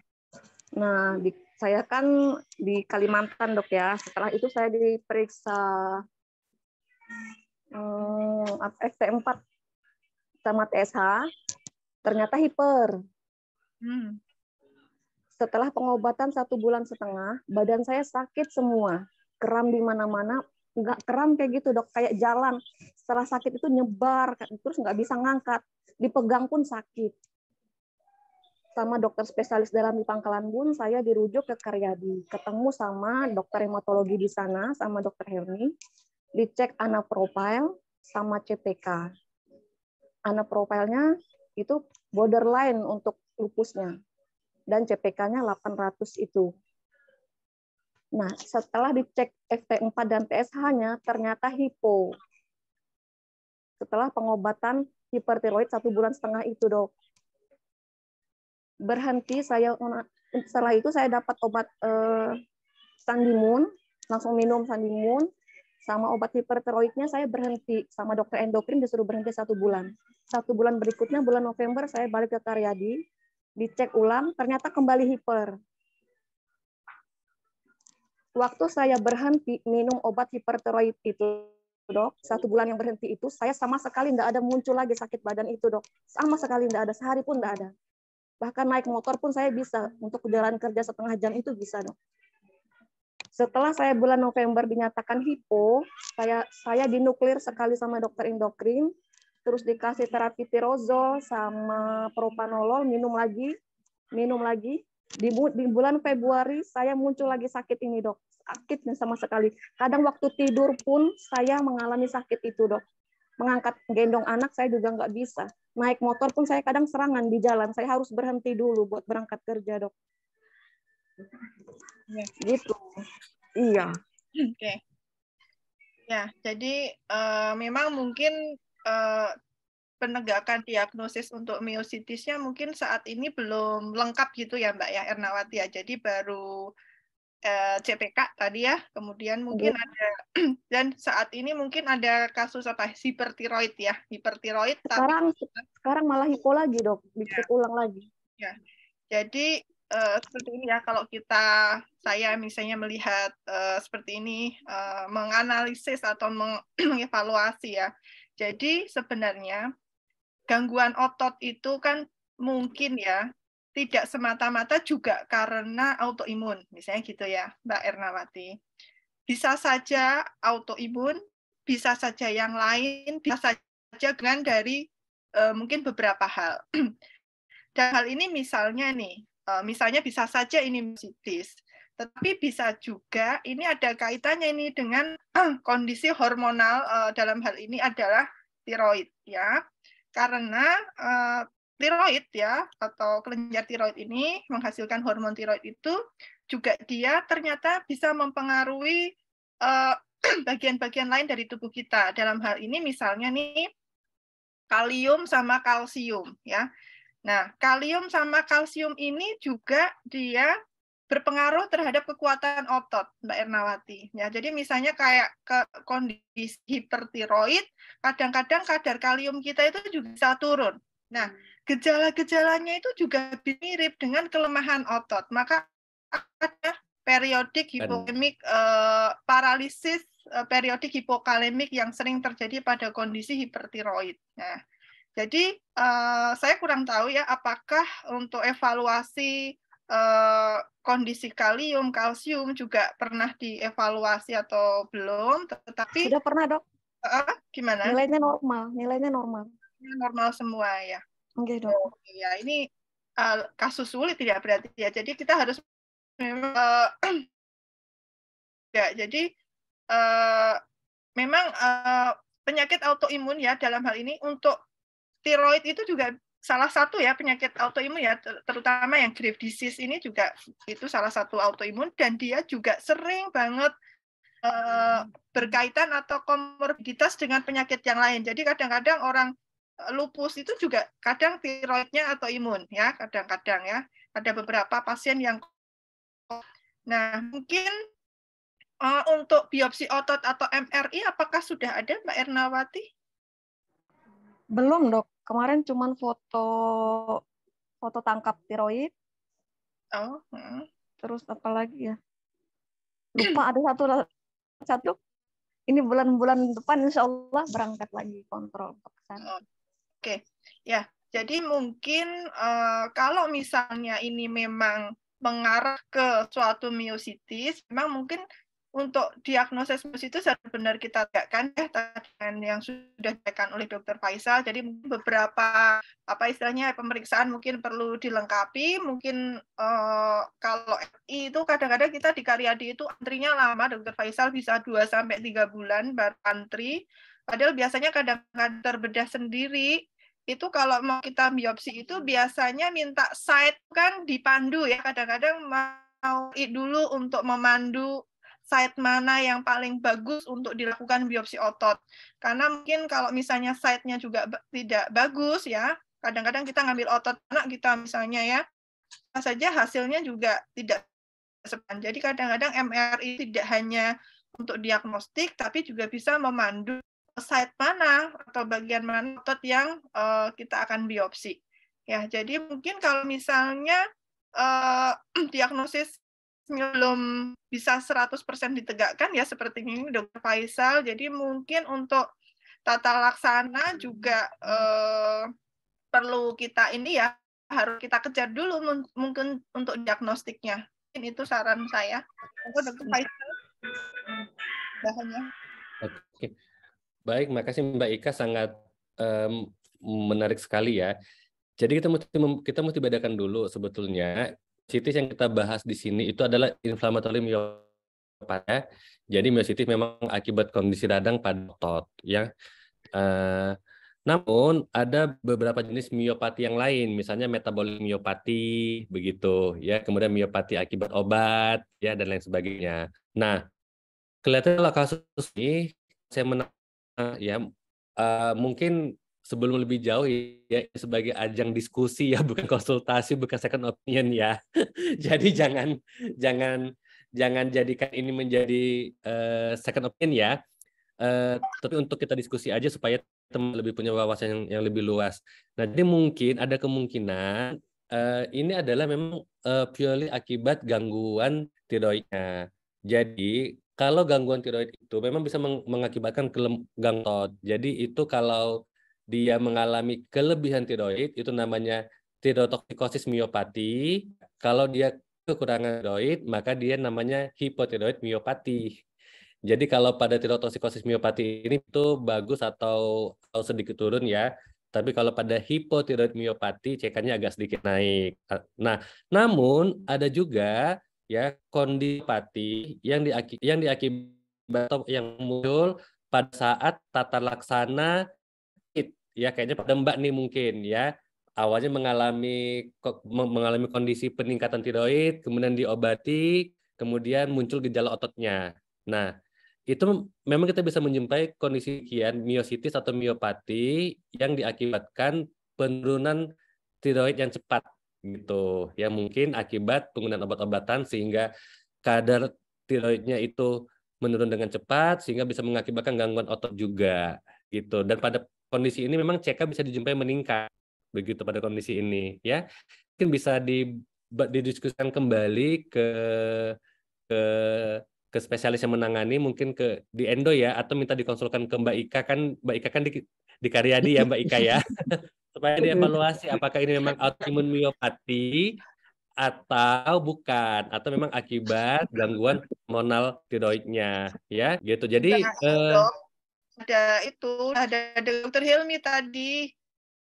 Nah di, saya kan di Kalimantan dok ya. Setelah itu saya diperiksa hmm, ST4 tamat SH ternyata hiper. Hmm. Setelah pengobatan satu bulan setengah, badan saya sakit semua, kram di mana-mana, nggak kram kayak gitu dok, kayak jalan. Setelah sakit itu nyebar, terus nggak bisa ngangkat, dipegang pun sakit. Sama dokter spesialis dalam di Pangkalan Bun, saya dirujuk ke Karyadi, ketemu sama dokter hematologi di sana, sama dokter Herni dicek anak profile sama CPK. Anak profilnya itu borderline untuk lupusnya dan CPK-nya 800 itu. Nah, setelah dicek FT4 dan TSH-nya ternyata hipo. Setelah pengobatan hipertiroid satu bulan setengah itu, dok. Berhenti saya setelah itu saya dapat obat eh, Sandimun, langsung minum Sandimun, sama obat hiperteroidnya saya berhenti sama dokter endokrin disuruh berhenti satu bulan satu bulan berikutnya bulan November saya balik ke Karyadi dicek ulang ternyata kembali hiper waktu saya berhenti minum obat hiperteroid itu dok satu bulan yang berhenti itu saya sama sekali tidak ada muncul lagi sakit badan itu dok sama sekali tidak ada sehari pun tidak ada bahkan naik motor pun saya bisa untuk jalan kerja setengah jam itu bisa dok setelah saya bulan November dinyatakan hipo, saya saya dinuklir sekali sama dokter endokrin, terus dikasih terapi tirozol sama propanolol, minum lagi, minum lagi. Di, di bulan Februari saya muncul lagi sakit ini dok, sakitnya sama sekali. Kadang waktu tidur pun saya mengalami sakit itu dok. Mengangkat gendong anak saya juga nggak bisa. Naik motor pun saya kadang serangan di jalan. Saya harus berhenti dulu buat berangkat kerja dok. Iya. Gitu. Iya. Oke. Okay. Ya, jadi uh, memang mungkin uh, penegakan diagnosis untuk miositisnya mungkin saat ini belum lengkap gitu ya Mbak ya Ernawati ya. Jadi baru eh, CPK tadi ya, kemudian mungkin Oke. Iya. ada dan saat ini mungkin ada kasus apa hipertiroid ya, hipertiroid. Sekarang tapi, sekarang malah hipo lagi dok, dicek ya. ulang lagi. Ya, jadi uh, seperti ini ya kalau kita saya misalnya melihat uh, seperti ini uh, menganalisis atau mengevaluasi ya. Jadi sebenarnya gangguan otot itu kan mungkin ya tidak semata-mata juga karena autoimun misalnya gitu ya Mbak Ernawati. Bisa saja autoimun, bisa saja yang lain, bisa saja dengan dari uh, mungkin beberapa hal. Dan hal ini misalnya nih Eh, misalnya bisa saja ini mesitis, tetapi bisa juga ini ada kaitannya ini dengan eh, kondisi hormonal eh, dalam hal ini adalah tiroid ya karena tiroid ya atau kelenjar tiroid ini menghasilkan hormon tiroid itu juga dia ternyata bisa mempengaruhi bagian-bagian lain dari tubuh kita dalam hal ini misalnya nih kalium sama kalsium ya Nah, kalium sama kalsium ini juga dia berpengaruh terhadap kekuatan otot, Mbak Ernawati. Ya, jadi misalnya kayak ke kondisi hipertiroid, kadang-kadang kadar kalium kita itu juga bisa turun. Nah, gejala-gejalanya itu juga mirip dengan kelemahan otot. Maka ada periodik hipokalemik eh, paralisis eh, periodik hipokalemik yang sering terjadi pada kondisi hipertiroid. Nah, jadi uh, saya kurang tahu ya apakah untuk evaluasi uh, kondisi kalium, kalsium juga pernah dievaluasi atau belum? Tetapi sudah pernah dok. Uh, gimana? Nilainya normal, nilainya normal. Normal semua ya. Oke dok. ya ini uh, kasus sulit tidak berarti ya. Jadi kita harus memang uh, ya jadi uh, memang uh, penyakit autoimun ya dalam hal ini untuk tiroid itu juga salah satu ya penyakit autoimun ya terutama yang Graves disease ini juga itu salah satu autoimun dan dia juga sering banget uh, berkaitan atau komorbiditas dengan penyakit yang lain. Jadi kadang-kadang orang eh, lupus itu juga kadang tiroidnya autoimun ya, kadang-kadang ya. Ada beberapa pasien yang Nah, mungkin uh, untuk biopsi otot atau MRI apakah sudah ada Mbak Ernawati? Belum, Dok. Kemarin cuman foto foto tangkap tiroid. Oh. Hmm. Terus apa lagi ya? Lupa ada satu satu. Ini bulan-bulan depan insya Allah berangkat lagi kontrol ke sana. Oke, ya. Jadi mungkin uh, kalau misalnya ini memang mengarah ke suatu myositis, memang mungkin untuk diagnosis mus itu benar kita tegakkan ya dengan yang sudah tegakkan oleh dokter Faisal. Jadi beberapa apa istilahnya pemeriksaan mungkin perlu dilengkapi. Mungkin eh, kalau FI itu kadang-kadang kita di Karyadi itu antrinya lama, dokter Faisal bisa 2 sampai tiga bulan baru antri. Padahal biasanya kadang-kadang terbedah sendiri itu kalau mau kita biopsi itu biasanya minta site kan dipandu ya kadang-kadang mau dulu untuk memandu site mana yang paling bagus untuk dilakukan biopsi otot. Karena mungkin kalau misalnya site-nya juga tidak bagus ya, kadang-kadang kita ngambil otot anak kita misalnya ya, saja hasilnya juga tidak sepan. Jadi kadang-kadang MRI tidak hanya untuk diagnostik, tapi juga bisa memandu site mana atau bagian mana otot yang uh, kita akan biopsi. Ya, jadi mungkin kalau misalnya uh, diagnosis belum bisa 100% ditegakkan ya seperti ini Dokter Faisal. Jadi mungkin untuk tata laksana juga eh, perlu kita ini ya harus kita kejar dulu mungkin untuk diagnostiknya. Mungkin itu saran saya. Dokter iya. Faisal. Bahannya. Oke. Baik, makasih Mbak Ika sangat um, menarik sekali ya. Jadi kita mesti kita mesti bedakan dulu sebetulnya miositis yang kita bahas di sini itu adalah inflammatory myopathy. Jadi miositis memang akibat kondisi radang pada otot, ya. Uh, namun ada beberapa jenis miopati yang lain, misalnya metabolik miopati, begitu, ya. Kemudian miopati akibat obat, ya dan lain sebagainya. Nah, kelihatannya kasus ini saya menang, ya uh, mungkin sebelum lebih jauh ya sebagai ajang diskusi ya bukan konsultasi bukan second opinion ya jadi jangan jangan jangan jadikan ini menjadi uh, second opinion ya uh, tapi untuk kita diskusi aja supaya teman lebih punya wawasan yang, yang lebih luas nah jadi mungkin ada kemungkinan uh, ini adalah memang uh, purely akibat gangguan tiroidnya jadi kalau gangguan tiroid itu memang bisa mengakibatkan kelem gangtot. Jadi itu kalau dia mengalami kelebihan tiroid itu namanya tirotoksikosis miopati. Kalau dia kekurangan tiroid, maka dia namanya hipotiroid miopati. Jadi kalau pada tirotoksikosis miopati ini itu bagus atau, atau sedikit turun ya. Tapi kalau pada hipotiroid miopati cekannya agak sedikit naik. Nah, namun ada juga ya kondipati yang di yang diakibat yang muncul pada saat tata laksana ya kayaknya pada Mbak nih mungkin ya awalnya mengalami mengalami kondisi peningkatan tiroid, kemudian diobati, kemudian muncul gejala ototnya. Nah, itu memang kita bisa menjumpai kondisi kian miositis atau miopati yang diakibatkan penurunan tiroid yang cepat gitu. Ya mungkin akibat penggunaan obat-obatan sehingga kadar tiroidnya itu menurun dengan cepat sehingga bisa mengakibatkan gangguan otot juga gitu. Dan pada kondisi ini memang CK bisa dijumpai meningkat begitu pada kondisi ini ya mungkin bisa di didiskusikan kembali ke ke ke spesialis yang menangani mungkin ke di endo ya atau minta dikonsulkan ke Mbak Ika kan Mbak Ika kan di, di Karyadi ya Mbak Ika ya supaya dievaluasi apakah ini memang autoimun miopati atau bukan atau memang akibat gangguan hormonal tiroidnya ya gitu jadi nah, eh, ada itu ada dokter Hilmi tadi.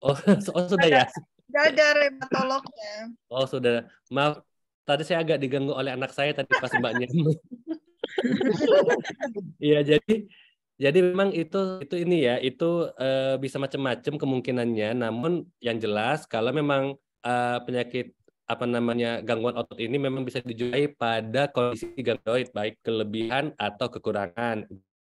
Oh, oh sudah ya. Sudah ada rematolognya Oh sudah. Maaf, tadi saya agak diganggu oleh anak saya tadi pas mbaknya. Iya jadi jadi memang itu itu ini ya itu uh, bisa macam-macam kemungkinannya. Namun yang jelas kalau memang uh, penyakit apa namanya gangguan otot ini memang bisa dijumpai pada kondisi gangguan baik kelebihan atau kekurangan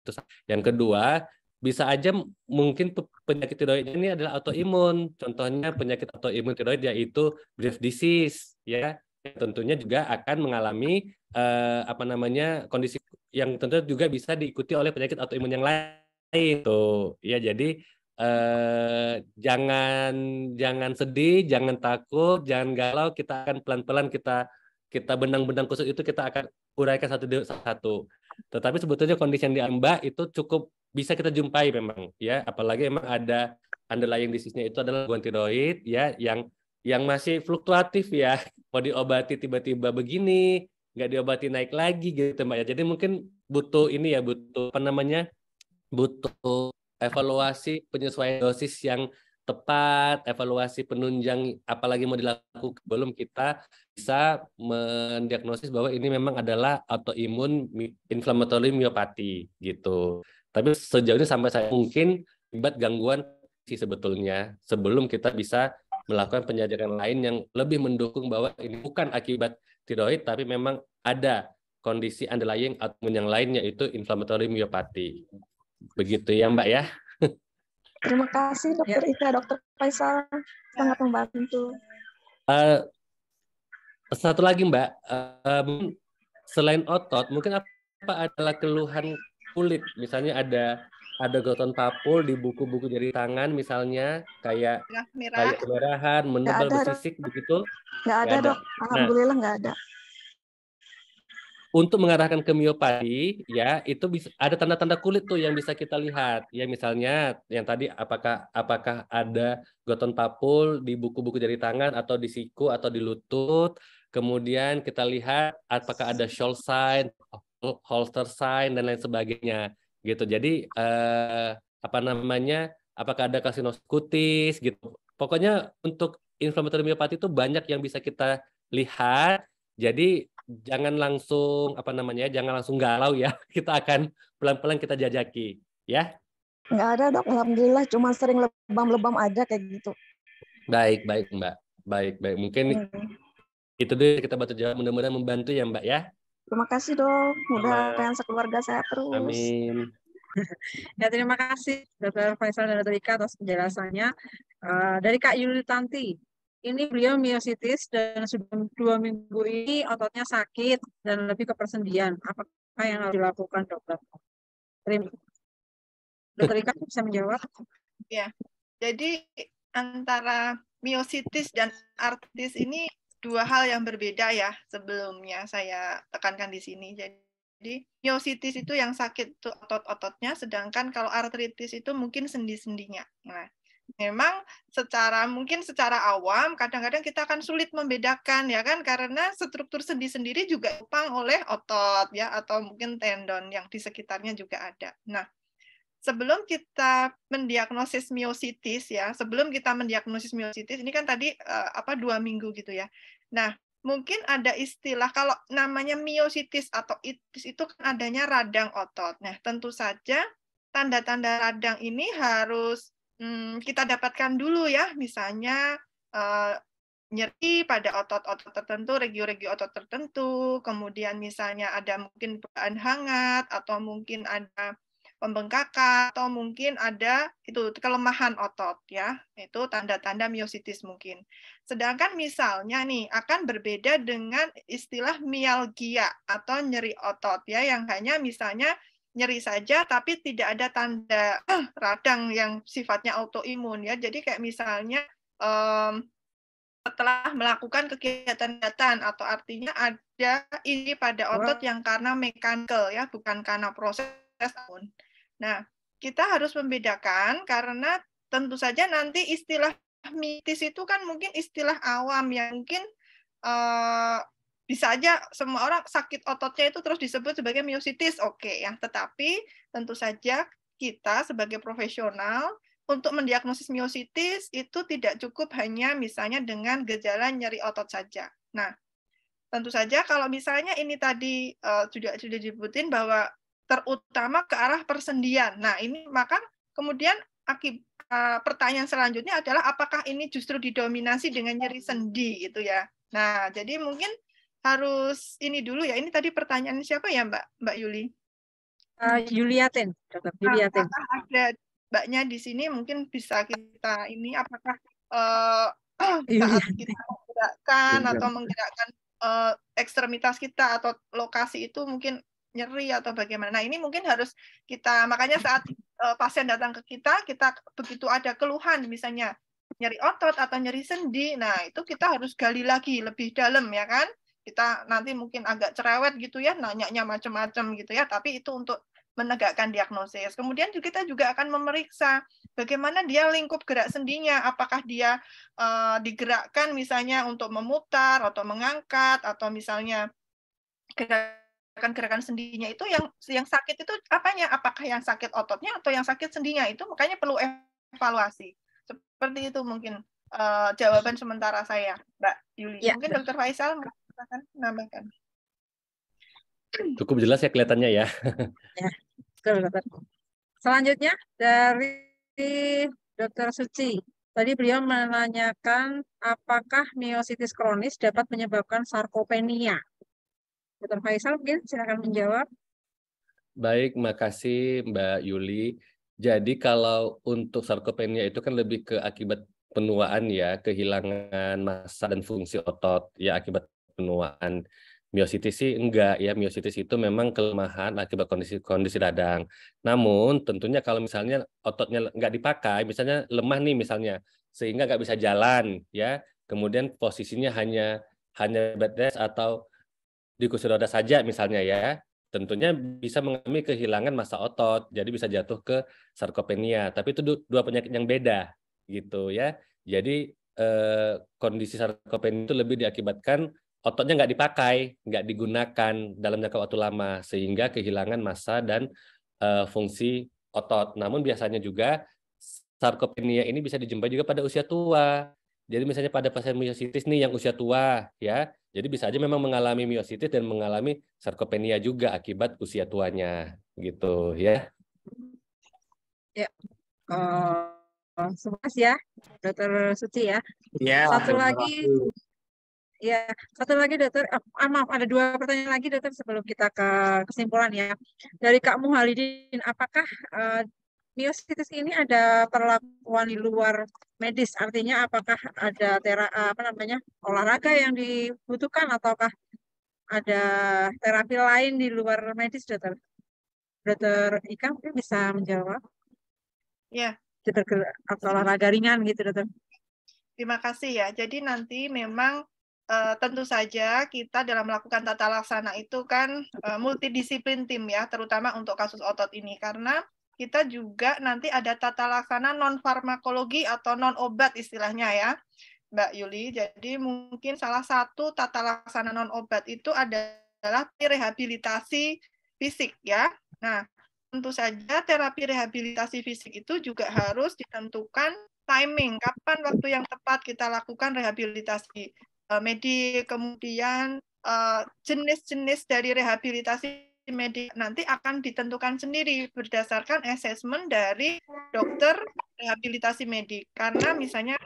Terus yang kedua, bisa aja mungkin penyakit tiroid ini adalah autoimun. Contohnya penyakit autoimun tiroid yaitu Graves disease ya. Tentunya juga akan mengalami eh, apa namanya kondisi yang tentu juga bisa diikuti oleh penyakit autoimun yang lain itu. Ya jadi eh, jangan jangan sedih, jangan takut, jangan galau, kita akan pelan-pelan kita kita benang-benang kusut itu kita akan uraikan satu satu. Tetapi sebetulnya kondisi yang diambah itu cukup bisa kita jumpai memang ya, apalagi memang ada underlying disease-nya itu adalah gangguan tiroid ya yang yang masih fluktuatif ya. Mau diobati tiba-tiba begini, nggak diobati naik lagi gitu Mbak ya. Jadi mungkin butuh ini ya butuh apa namanya? butuh evaluasi penyesuaian dosis yang tepat, evaluasi penunjang apalagi mau dilakukan belum kita bisa mendiagnosis bahwa ini memang adalah autoimun inflammatory myopati gitu. Tapi sejauh ini sampai saya mungkin akibat gangguan sih sebetulnya sebelum kita bisa melakukan penjajakan lain yang lebih mendukung bahwa ini bukan akibat tiroid tapi memang ada kondisi underlying atau yang lainnya itu inflammatory myopati. Begitu ya Mbak ya. Terima kasih Dokter ya. Ika, Dokter Faisal sangat membantu. Uh, satu lagi Mbak, um, selain otot, mungkin apa adalah keluhan kulit? Misalnya ada ada goton papul di buku-buku jari tangan misalnya kayak Merah. kayak kemerahan, menebal bersisik begitu? Nggak ada, ada dok. Alhamdulillah nggak ada. Untuk mengarahkan ke miopati, ya itu bisa, ada tanda-tanda kulit tuh yang bisa kita lihat. Ya misalnya yang tadi apakah apakah ada goton papul di buku-buku jari tangan atau di siku atau di lutut Kemudian kita lihat apakah ada shoulder sign, holster sign dan lain sebagainya gitu. Jadi eh, apa namanya? Apakah ada kasinokutis gitu. Pokoknya untuk inflammatory myopathy itu banyak yang bisa kita lihat. Jadi jangan langsung apa namanya? Jangan langsung galau ya. Kita akan pelan-pelan kita jajaki ya. Enggak ada dok, alhamdulillah cuma sering lebam-lebam aja kayak gitu. Baik, baik Mbak. Baik, baik. Mungkin hmm. Itu deh kita baca jawab. Mudah-mudahan membantu ya Mbak ya. Terima kasih dong. Mudah-mudahan sekeluarga saya terus. Amin. ya terima kasih Dr. Faisal dan Dr. Ika atas penjelasannya. Uh, dari Kak Yuli Tanti, ini beliau miositis dan sudah dua minggu ini ototnya sakit dan lebih ke persendian. Apakah yang harus dilakukan dokter? Terima Dokter Ika bisa menjawab. Ya, jadi antara miositis dan artis ini dua hal yang berbeda ya sebelumnya saya tekankan di sini. Jadi myositis itu yang sakit tuh otot-ototnya, sedangkan kalau artritis itu mungkin sendi-sendinya. Nah, memang secara mungkin secara awam kadang-kadang kita akan sulit membedakan ya kan karena struktur sendi sendiri juga dipang oleh otot ya atau mungkin tendon yang di sekitarnya juga ada. Nah, sebelum kita mendiagnosis miositis ya, sebelum kita mendiagnosis miositis ini kan tadi uh, apa dua minggu gitu ya. Nah, mungkin ada istilah kalau namanya miositis atau itis itu kan adanya radang otot. Nah, tentu saja tanda-tanda radang ini harus hmm, kita dapatkan dulu ya, misalnya uh, nyeri pada otot-otot tertentu, regio-regio otot tertentu, kemudian misalnya ada mungkin perubahan hangat atau mungkin ada pembengkakan atau mungkin ada itu kelemahan otot ya. Itu tanda-tanda miositis mungkin. Sedangkan misalnya nih akan berbeda dengan istilah mialgia atau nyeri otot ya yang hanya misalnya nyeri saja tapi tidak ada tanda eh, radang yang sifatnya autoimun ya. Jadi kayak misalnya um, setelah melakukan kegiatan-kegiatan atau artinya ada ini pada otot yang karena mekanikal ya, bukan karena proses Nah, kita harus membedakan karena tentu saja nanti istilah mitis itu kan mungkin istilah awam yang mungkin uh, bisa aja semua orang sakit ototnya itu terus disebut sebagai miositis, oke okay, ya. Tetapi tentu saja kita sebagai profesional untuk mendiagnosis miositis itu tidak cukup hanya misalnya dengan gejala nyeri otot saja. Nah, tentu saja kalau misalnya ini tadi uh, sudah sudah disebutin bahwa terutama ke arah persendian. Nah, ini maka kemudian akibat eh, pertanyaan selanjutnya adalah apakah ini justru didominasi dengan nyeri sendi gitu ya. Nah, jadi mungkin harus ini dulu ya. Ini tadi pertanyaan siapa ya, Mbak Mbak Yuli? Uh, eh, Yuliaten, Dokter Yuliaten. Ah, nah, ada Mbaknya di sini mungkin bisa kita ini apakah uh, saat kita menggerakkan iya, iya. atau menggerakkan uh, ekstremitas kita atau lokasi itu mungkin nyeri atau bagaimana. Nah, ini mungkin harus kita makanya saat eh, pasien datang ke kita, kita begitu ada keluhan misalnya nyeri otot atau nyeri sendi. Nah, itu kita harus gali lagi lebih dalam ya kan? Kita nanti mungkin agak cerewet gitu ya, nanyanya macam-macam gitu ya, tapi itu untuk menegakkan diagnosis. Kemudian kita juga akan memeriksa bagaimana dia lingkup gerak sendinya, apakah dia uh, digerakkan misalnya untuk memutar atau mengangkat atau misalnya gerak gerakan-gerakan sendinya itu yang yang sakit itu apanya? Apakah yang sakit ototnya atau yang sakit sendinya itu? Makanya perlu evaluasi. Seperti itu mungkin uh, jawaban sementara saya, Mbak Yuli. Ya. Mungkin Dokter Faisal akan menambahkan. Cukup jelas ya kelihatannya ya. ya. Selanjutnya dari Dokter Suci. Tadi beliau menanyakan apakah miositis kronis dapat menyebabkan sarkopenia. Dr. Faisal mungkin silakan hmm. menjawab. Baik, makasih Mbak Yuli. Jadi kalau untuk sarkopenia itu kan lebih ke akibat penuaan ya, kehilangan massa dan fungsi otot ya akibat penuaan. Miositis sih enggak ya, miositis itu memang kelemahan akibat kondisi-kondisi radang. Namun tentunya kalau misalnya ototnya enggak dipakai, misalnya lemah nih misalnya, sehingga enggak bisa jalan ya, kemudian posisinya hanya hanya bed rest atau di kursi roda saja misalnya ya, tentunya bisa mengalami kehilangan massa otot, jadi bisa jatuh ke sarkopenia. Tapi itu dua penyakit yang beda gitu ya. Jadi eh, kondisi sarkopenia itu lebih diakibatkan ototnya nggak dipakai, nggak digunakan dalam jangka waktu lama, sehingga kehilangan massa dan eh, fungsi otot. Namun biasanya juga sarkopenia ini bisa dijumpai juga pada usia tua. Jadi misalnya pada pasien miositis nih yang usia tua ya, jadi bisa aja memang mengalami miositis dan mengalami sarkopenia juga akibat usia tuanya gitu ya. Ya. Uh, ya, Dokter Suci ya. Ya. Satu lagi Ya, satu lagi dokter, Uh, maaf ada dua pertanyaan lagi dokter sebelum kita ke kesimpulan ya. Dari Kak Muhalidin, apakah uh, miositis ini ada perlakuan di luar medis, artinya apakah ada tera, apa namanya olahraga yang dibutuhkan ataukah ada terapi lain di luar medis, dokter? Dokter Ika mungkin bisa menjawab. Ya. Atau olahraga ringan gitu, dokter. Terima kasih ya. Jadi nanti memang Uh, tentu saja kita dalam melakukan tata laksana itu kan uh, multidisiplin tim ya, terutama untuk kasus otot ini karena kita juga nanti ada tata laksana non farmakologi atau non obat istilahnya ya. Mbak Yuli. Jadi mungkin salah satu tata laksana non obat itu adalah rehabilitasi fisik ya. Nah, tentu saja terapi rehabilitasi fisik itu juga harus ditentukan timing, kapan waktu yang tepat kita lakukan rehabilitasi eh, medik, kemudian eh, jenis-jenis dari rehabilitasi medis nanti akan ditentukan sendiri berdasarkan asesmen dari dokter rehabilitasi medik. Karena misalnya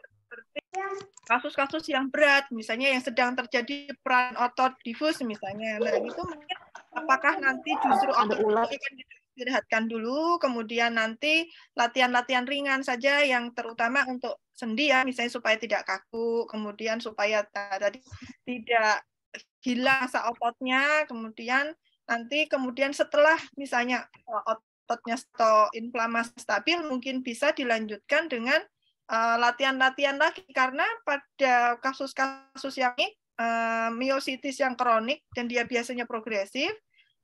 kasus-kasus yang berat, misalnya yang sedang terjadi peran otot difus misalnya. Nah, itu mungkin apakah nanti justru otot ulang istirahatkan dulu, kemudian nanti latihan-latihan ringan saja yang terutama untuk sendi ya, misalnya supaya tidak kaku, kemudian supaya tadi tidak hilang rasa kemudian nanti kemudian setelah misalnya eh, ototnya atau inflamasi stabil mungkin bisa dilanjutkan dengan eh, latihan-latihan uh, lagi karena pada kasus-kasus yang ini uh, eh, miositis yang kronik dan dia biasanya progresif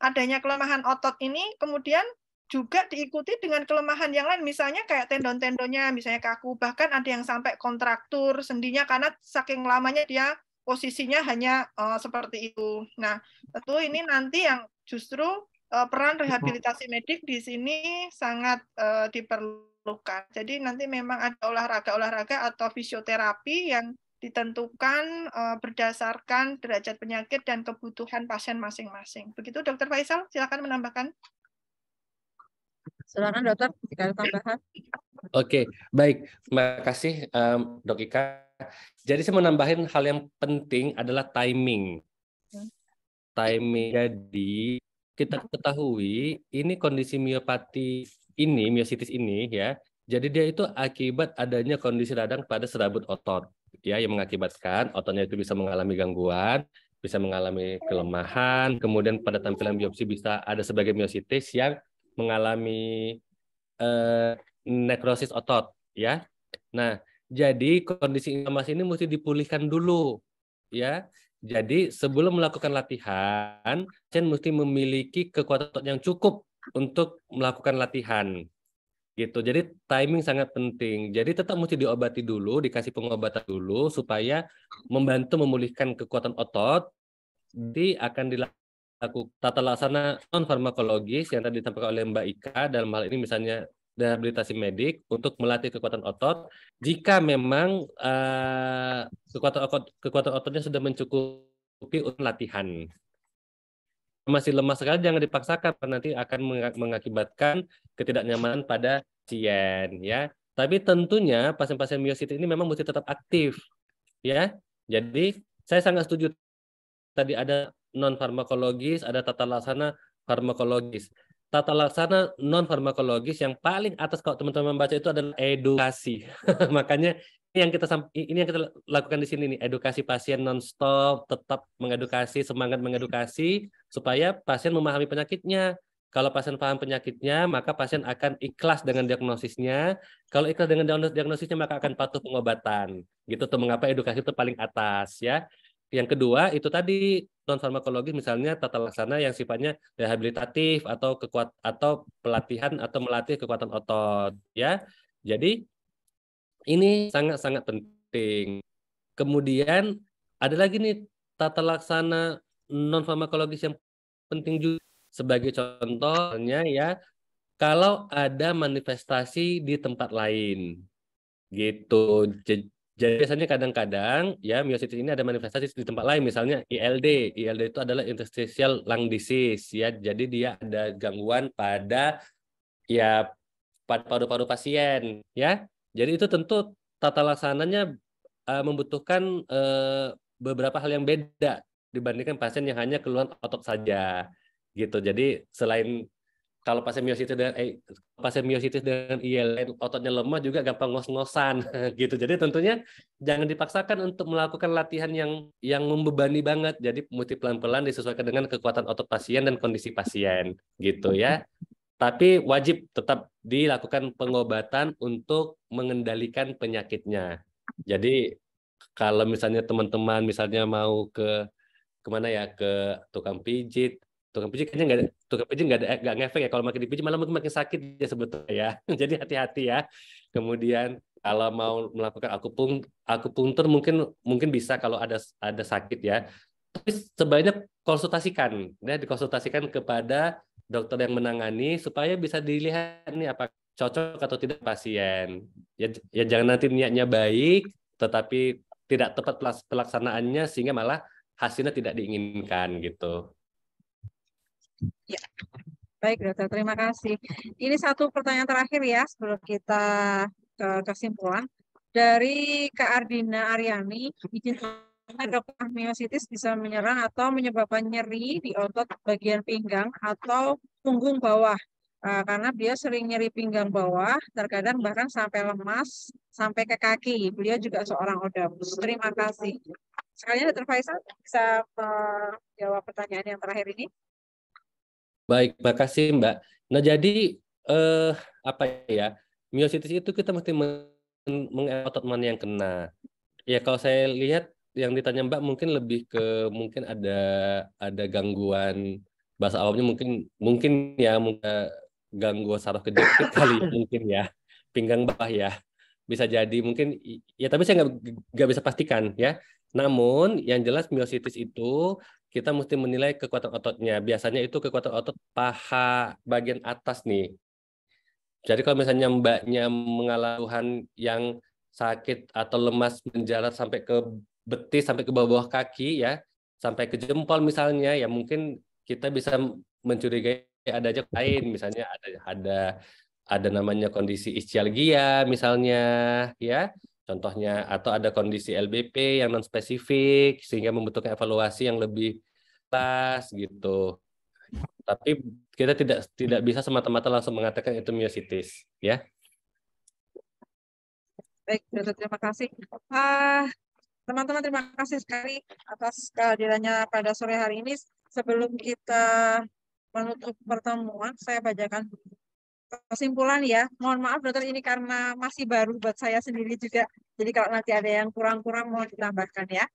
adanya kelemahan otot ini kemudian juga diikuti dengan kelemahan yang lain misalnya kayak tendon-tendonnya misalnya kaku bahkan ada yang sampai kontraktur sendinya karena saking lamanya dia posisinya hanya uh, seperti itu. Nah, tentu ini nanti yang justru uh, peran rehabilitasi medik di sini sangat uh, diperlukan. Jadi nanti memang ada olahraga-olahraga atau fisioterapi yang ditentukan uh, berdasarkan derajat penyakit dan kebutuhan pasien masing-masing. Begitu Dokter Faisal, silakan menambahkan. Silakan dokter jika ada tambahan. Oke, baik. Terima kasih um, Dok Ika. Jadi saya menambahkan hal yang penting adalah timing. Hmm. Timing jadi kita ketahui ini kondisi miopati ini miositis ini ya. Jadi dia itu akibat adanya kondisi radang pada serabut otot ya yang mengakibatkan ototnya itu bisa mengalami gangguan, bisa mengalami kelemahan, kemudian pada tampilan biopsi bisa ada sebagai miositis yang mengalami eh, nekrosis otot ya. Nah, jadi kondisi inflamasi ini mesti dipulihkan dulu ya. Jadi sebelum melakukan latihan, Chen mesti memiliki kekuatan otot yang cukup untuk melakukan latihan. Gitu. Jadi timing sangat penting. Jadi tetap mesti diobati dulu, dikasih pengobatan dulu supaya membantu memulihkan kekuatan otot. di akan dilakukan tata laksana non farmakologis yang tadi ditampilkan oleh Mbak Ika dalam hal ini misalnya rehabilitasi medik untuk melatih kekuatan otot jika memang uh, kekuatan otot kekuatan ototnya sudah mencukupi untuk latihan masih lemah sekali jangan dipaksakan nanti akan mengakibatkan ketidaknyamanan pada pasien ya tapi tentunya pasien-pasien miositis ini memang mesti tetap aktif ya jadi saya sangat setuju tadi ada non farmakologis, ada tata laksana farmakologis. Tata laksana non farmakologis yang paling atas kalau teman-teman baca itu adalah edukasi. Makanya ini yang kita ini yang kita lakukan di sini nih edukasi pasien non stop, tetap mengedukasi semangat mengedukasi supaya pasien memahami penyakitnya kalau pasien paham penyakitnya maka pasien akan ikhlas dengan diagnosisnya kalau ikhlas dengan diagnosisnya maka akan patuh pengobatan gitu tuh mengapa edukasi itu paling atas ya yang kedua itu tadi non farmakologis misalnya tata laksana yang sifatnya rehabilitatif atau kekuat atau pelatihan atau melatih kekuatan otot ya. Jadi ini sangat-sangat penting. Kemudian ada lagi nih tata laksana non farmakologis yang penting juga sebagai contohnya ya kalau ada manifestasi di tempat lain gitu jadi biasanya kadang-kadang ya miositis ini ada manifestasi di tempat lain misalnya ILD. ILD itu adalah interstitial lung disease ya. Jadi dia ada gangguan pada ya pada paru-paru pasien ya. Jadi itu tentu tata laksananya uh, membutuhkan uh, beberapa hal yang beda dibandingkan pasien yang hanya keluhan otot saja gitu. Jadi selain kalau pasien miositis dengan eh, pasien miositis dengan ILN ototnya lemah juga gampang ngos-ngosan gitu. Jadi tentunya jangan dipaksakan untuk melakukan latihan yang yang membebani banget. Jadi mesti pelan-pelan disesuaikan dengan kekuatan otot pasien dan kondisi pasien gitu ya. Tapi wajib tetap dilakukan pengobatan untuk mengendalikan penyakitnya. Jadi kalau misalnya teman-teman misalnya mau ke kemana ya ke tukang pijit tukang pijit kayaknya nggak tukang pijit nggak ada eh, nggak ngefek ya kalau makin dipijit malah makin makin sakit ya sebetulnya ya jadi hati-hati ya kemudian kalau mau melakukan akupung akupunktur mungkin mungkin bisa kalau ada ada sakit ya tapi sebaiknya konsultasikan ya dikonsultasikan kepada dokter yang menangani supaya bisa dilihat nih apa cocok atau tidak pasien ya, ya jangan nanti niatnya baik tetapi tidak tepat pelaksanaannya sehingga malah hasilnya tidak diinginkan gitu Ya. Baik dokter, terima kasih. Ini satu pertanyaan terakhir ya sebelum kita ke kesimpulan. Dari Kak Ardina Aryani, izin adapah miositis bisa menyerang atau menyebabkan nyeri di otot bagian pinggang atau punggung bawah. Eh, karena dia sering nyeri pinggang bawah, terkadang bahkan sampai lemas, sampai ke kaki. Beliau juga seorang odapus. Terima kasih. Sekalian Dr. Faisal bisa menjawab pertanyaan yang terakhir ini. Baik, makasih Mbak. Nah, jadi eh, apa ya? Miositis itu kita mesti mengotot mana yang kena. Ya kalau saya lihat yang ditanya Mbak mungkin lebih ke mungkin ada ada gangguan bahasa awamnya mungkin mungkin ya mungkin gangguan saraf kejepit kali mungkin ya pinggang bawah ya bisa jadi mungkin ya tapi saya nggak nggak bisa pastikan ya namun yang jelas miositis itu kita mesti menilai kekuatan ototnya. Biasanya itu kekuatan otot paha bagian atas nih. Jadi kalau misalnya mbaknya mengalami Tuhan yang sakit atau lemas menjalar sampai ke betis, sampai ke bawah-bawah kaki ya, sampai ke jempol misalnya, ya mungkin kita bisa mencurigai ada aja lain, misalnya ada ada ada namanya kondisi ischialgia misalnya ya Contohnya atau ada kondisi LBP yang non spesifik sehingga membutuhkan evaluasi yang lebih pas gitu. Tapi kita tidak tidak bisa semata-mata langsung mengatakan itu miositis, ya. Baik, terima kasih. Ah, teman-teman terima kasih sekali atas kehadirannya pada sore hari ini. Sebelum kita menutup pertemuan, saya bacakan kesimpulan ya. Mohon maaf dokter ini karena masih baru buat saya sendiri juga. Jadi kalau nanti ada yang kurang-kurang mohon ditambahkan ya.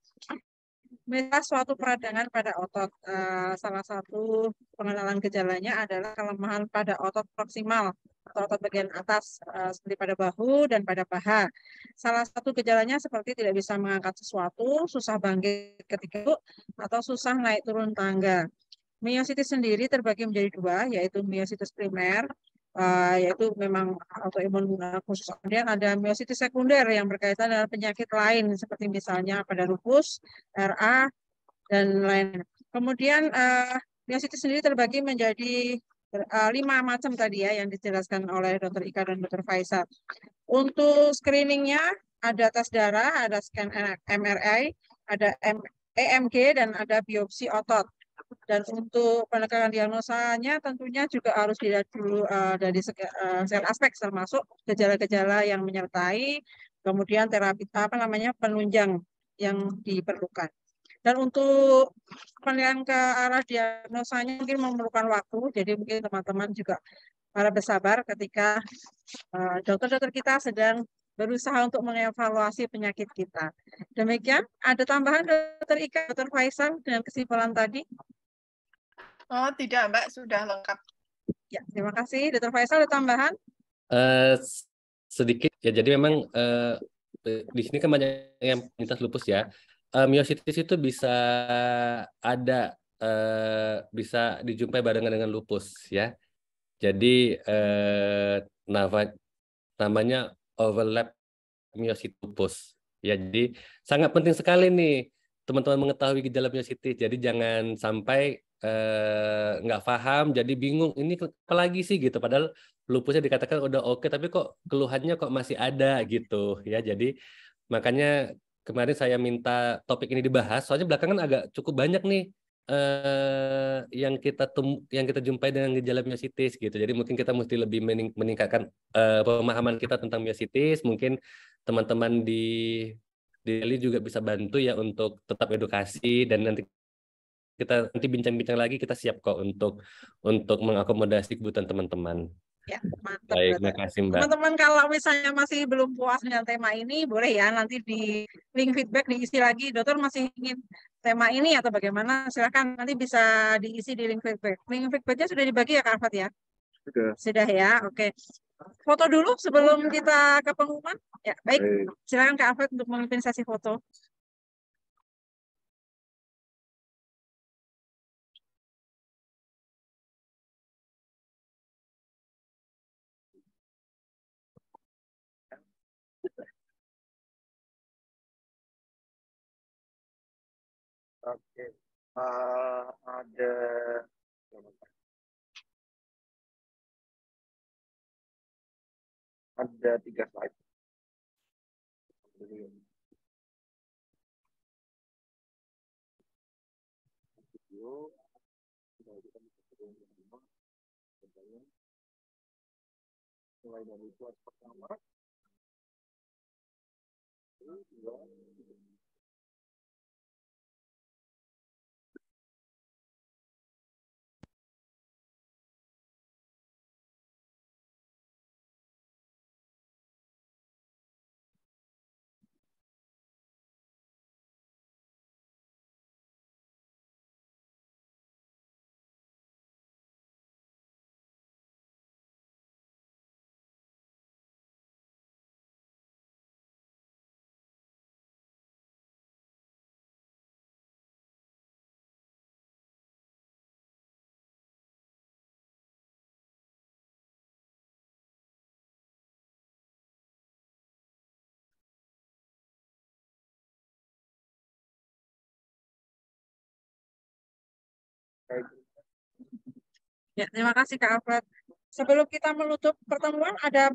Meta suatu peradangan pada otot. Eh, salah satu pengenalan gejalanya adalah kelemahan pada otot proksimal atau otot bagian atas eh, seperti pada bahu dan pada paha. Salah satu gejalanya seperti tidak bisa mengangkat sesuatu, susah bangkit ketika atau susah naik turun tangga. Miositis sendiri terbagi menjadi dua, yaitu miositis primer Eh, yaitu memang autoimun khusus kemudian ada miositis sekunder yang berkaitan dengan penyakit lain seperti misalnya pada lupus, RA dan lain. Kemudian uh, miositis sendiri terbagi menjadi uh, lima macam tadi ya yang dijelaskan oleh Dr. Ika dan Dr. Faisal. Untuk screeningnya ada tes darah, ada scan MRI, ada EMG dan ada biopsi otot. Dan untuk penekanan diagnosanya tentunya juga harus dilihat dulu uh, dari segala uh, eh, aspek termasuk gejala-gejala yang menyertai, kemudian terapi apa namanya penunjang yang diperlukan. Dan untuk penilaian ke arah diagnosanya mungkin memerlukan waktu, jadi mungkin teman-teman juga para bersabar ketika eh, dokter-dokter uh, kita sedang berusaha untuk mengevaluasi penyakit kita. Demikian, ada tambahan dokter Ika, dokter Faisal dengan kesimpulan tadi? Oh, tidak, Mbak. Sudah lengkap. Ya, terima kasih. Dr. Faisal, ada tambahan? Uh, sedikit. Ya, jadi memang uh, di sini kan banyak yang penyintas lupus ya. Uh, eh, miositis itu bisa ada, uh, bisa dijumpai barengan dengan lupus ya. Jadi uh, nama, namanya overlap miositis lupus. Ya, jadi sangat penting sekali nih teman-teman mengetahui gejala penyakit Jadi jangan sampai eh, nggak paham, jadi bingung ini apa lagi sih gitu. Padahal lupusnya dikatakan udah oke, okay, tapi kok keluhannya kok masih ada gitu ya. Jadi makanya kemarin saya minta topik ini dibahas. Soalnya belakangan agak cukup banyak nih eh, yang kita tem yang kita jumpai dengan gejala miositis gitu. Jadi mungkin kita mesti lebih mening meningkatkan uh, pemahaman kita tentang miositis. Mungkin teman-teman di Deli juga bisa bantu ya untuk tetap edukasi dan nanti kita nanti bincang-bincang lagi kita siap kok untuk untuk mengakomodasi kebutuhan teman-teman. Ya, mantap. Baik, kasih Mbak. Teman-teman kalau misalnya masih belum puas dengan tema ini, boleh ya nanti di link feedback diisi lagi. Dokter masih ingin tema ini atau bagaimana? Silahkan nanti bisa diisi di link feedback. Link feedbacknya sudah dibagi ya Kak Arfad, ya? Sudah. Sudah ya, oke foto dulu sebelum iya. kita ke pengumuman. Ya, baik. Silakan Kak Alfred untuk memimpin sesi foto. Oke. Okay. Uh, eh, ada ada tiga slide. Video. Mulai dari slide pertama. Gitu. Ya, terima kasih Kak Alfred. Sebelum kita menutup pertemuan, ada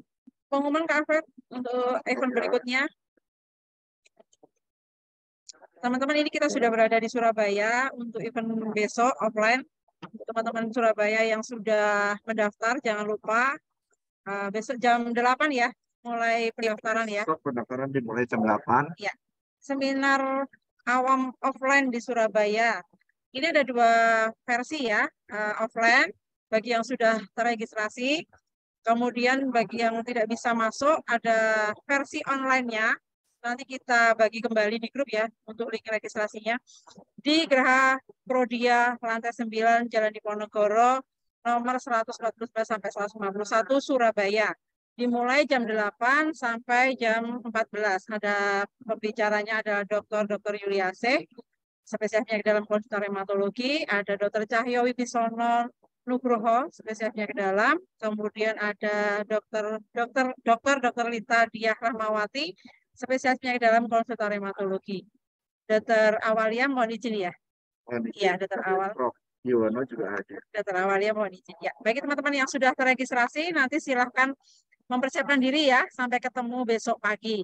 pengumuman Kak Alfred untuk event berikutnya. Teman-teman, ini kita sudah berada di Surabaya untuk event besok offline. Teman-teman Surabaya yang sudah mendaftar, jangan lupa uh, besok jam 8 ya, mulai pendaftaran ya. Pendaftaran dimulai jam 8. Ya. Seminar awam offline di Surabaya ini ada dua versi ya, uh, offline bagi yang sudah terregistrasi. Kemudian bagi yang tidak bisa masuk ada versi online-nya. Nanti kita bagi kembali di grup ya untuk link registrasinya. Di Geraha Prodia lantai 9 Jalan Diponegoro nomor 149 sampai 151 Surabaya. Dimulai jam 8 sampai jam 14. Ada pembicaranya ada Dr. Dr. Yuliase Spesialisnya penyakit dalam konsultan reumatologi, ada Dr. Cahyo Wibisono Nugroho, Spesialisnya penyakit dalam, kemudian ada Dr. Dr. Dr. Dr. Lita Diah Rahmawati, Spesialisnya penyakit dalam konsultan reumatologi. Dokter Awalia mohon izin ya. Iya, dokter Awal. Prof. juga hadir. Dokter Awalia mohon izin. Ya, baik teman-teman yang sudah terregistrasi nanti silahkan mempersiapkan diri ya sampai ketemu besok pagi.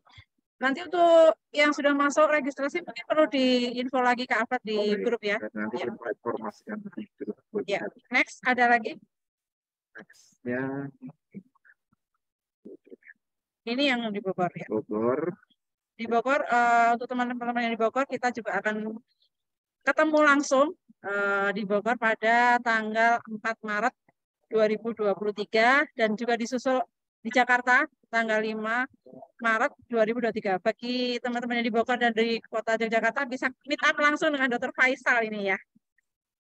Nanti untuk yang sudah masuk registrasi mungkin perlu diinfo lagi ke Afat di oh, iya. grup ya. Nanti ya. informasikan di grup. Ya. Next ada lagi? ya. ini yang di Bogor ya. Bogor. Di Bogor uh, untuk teman-teman yang di Bogor kita juga akan ketemu langsung uh, di Bogor pada tanggal 4 Maret 2023 dan juga disusul di Jakarta tanggal 5 Maret 2023. Bagi teman-teman yang di Bogor dan di Kota Yogyakarta bisa meet up langsung dengan Dr. Faisal ini ya.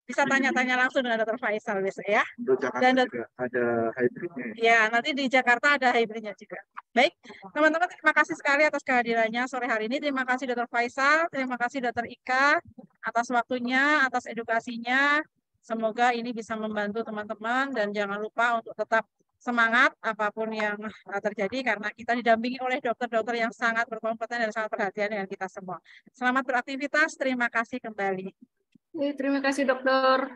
Bisa tanya-tanya langsung dengan Dr. Faisal besok ya. Jakarta dan juga ada hybridnya. Ya, nanti di Jakarta ada hybridnya juga. Baik, teman-teman terima kasih sekali atas kehadirannya sore hari ini. Terima kasih Dokter Faisal, terima kasih Dokter Ika atas waktunya, atas edukasinya. Semoga ini bisa membantu teman-teman dan jangan lupa untuk tetap semangat apapun yang eh, terjadi karena kita didampingi oleh dokter-dokter yang sangat berkompeten dan sangat perhatian dengan kita semua. Selamat beraktivitas, terima kasih kembali. Terima kasih dokter.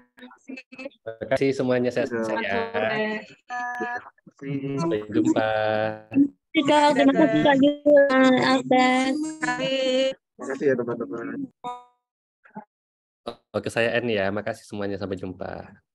Terima kasih semuanya saya. saya. Sampai jumpa. Terima kasih lagi Terima kasih ya teman-teman. Oke saya N ya, makasih semuanya sampai jumpa.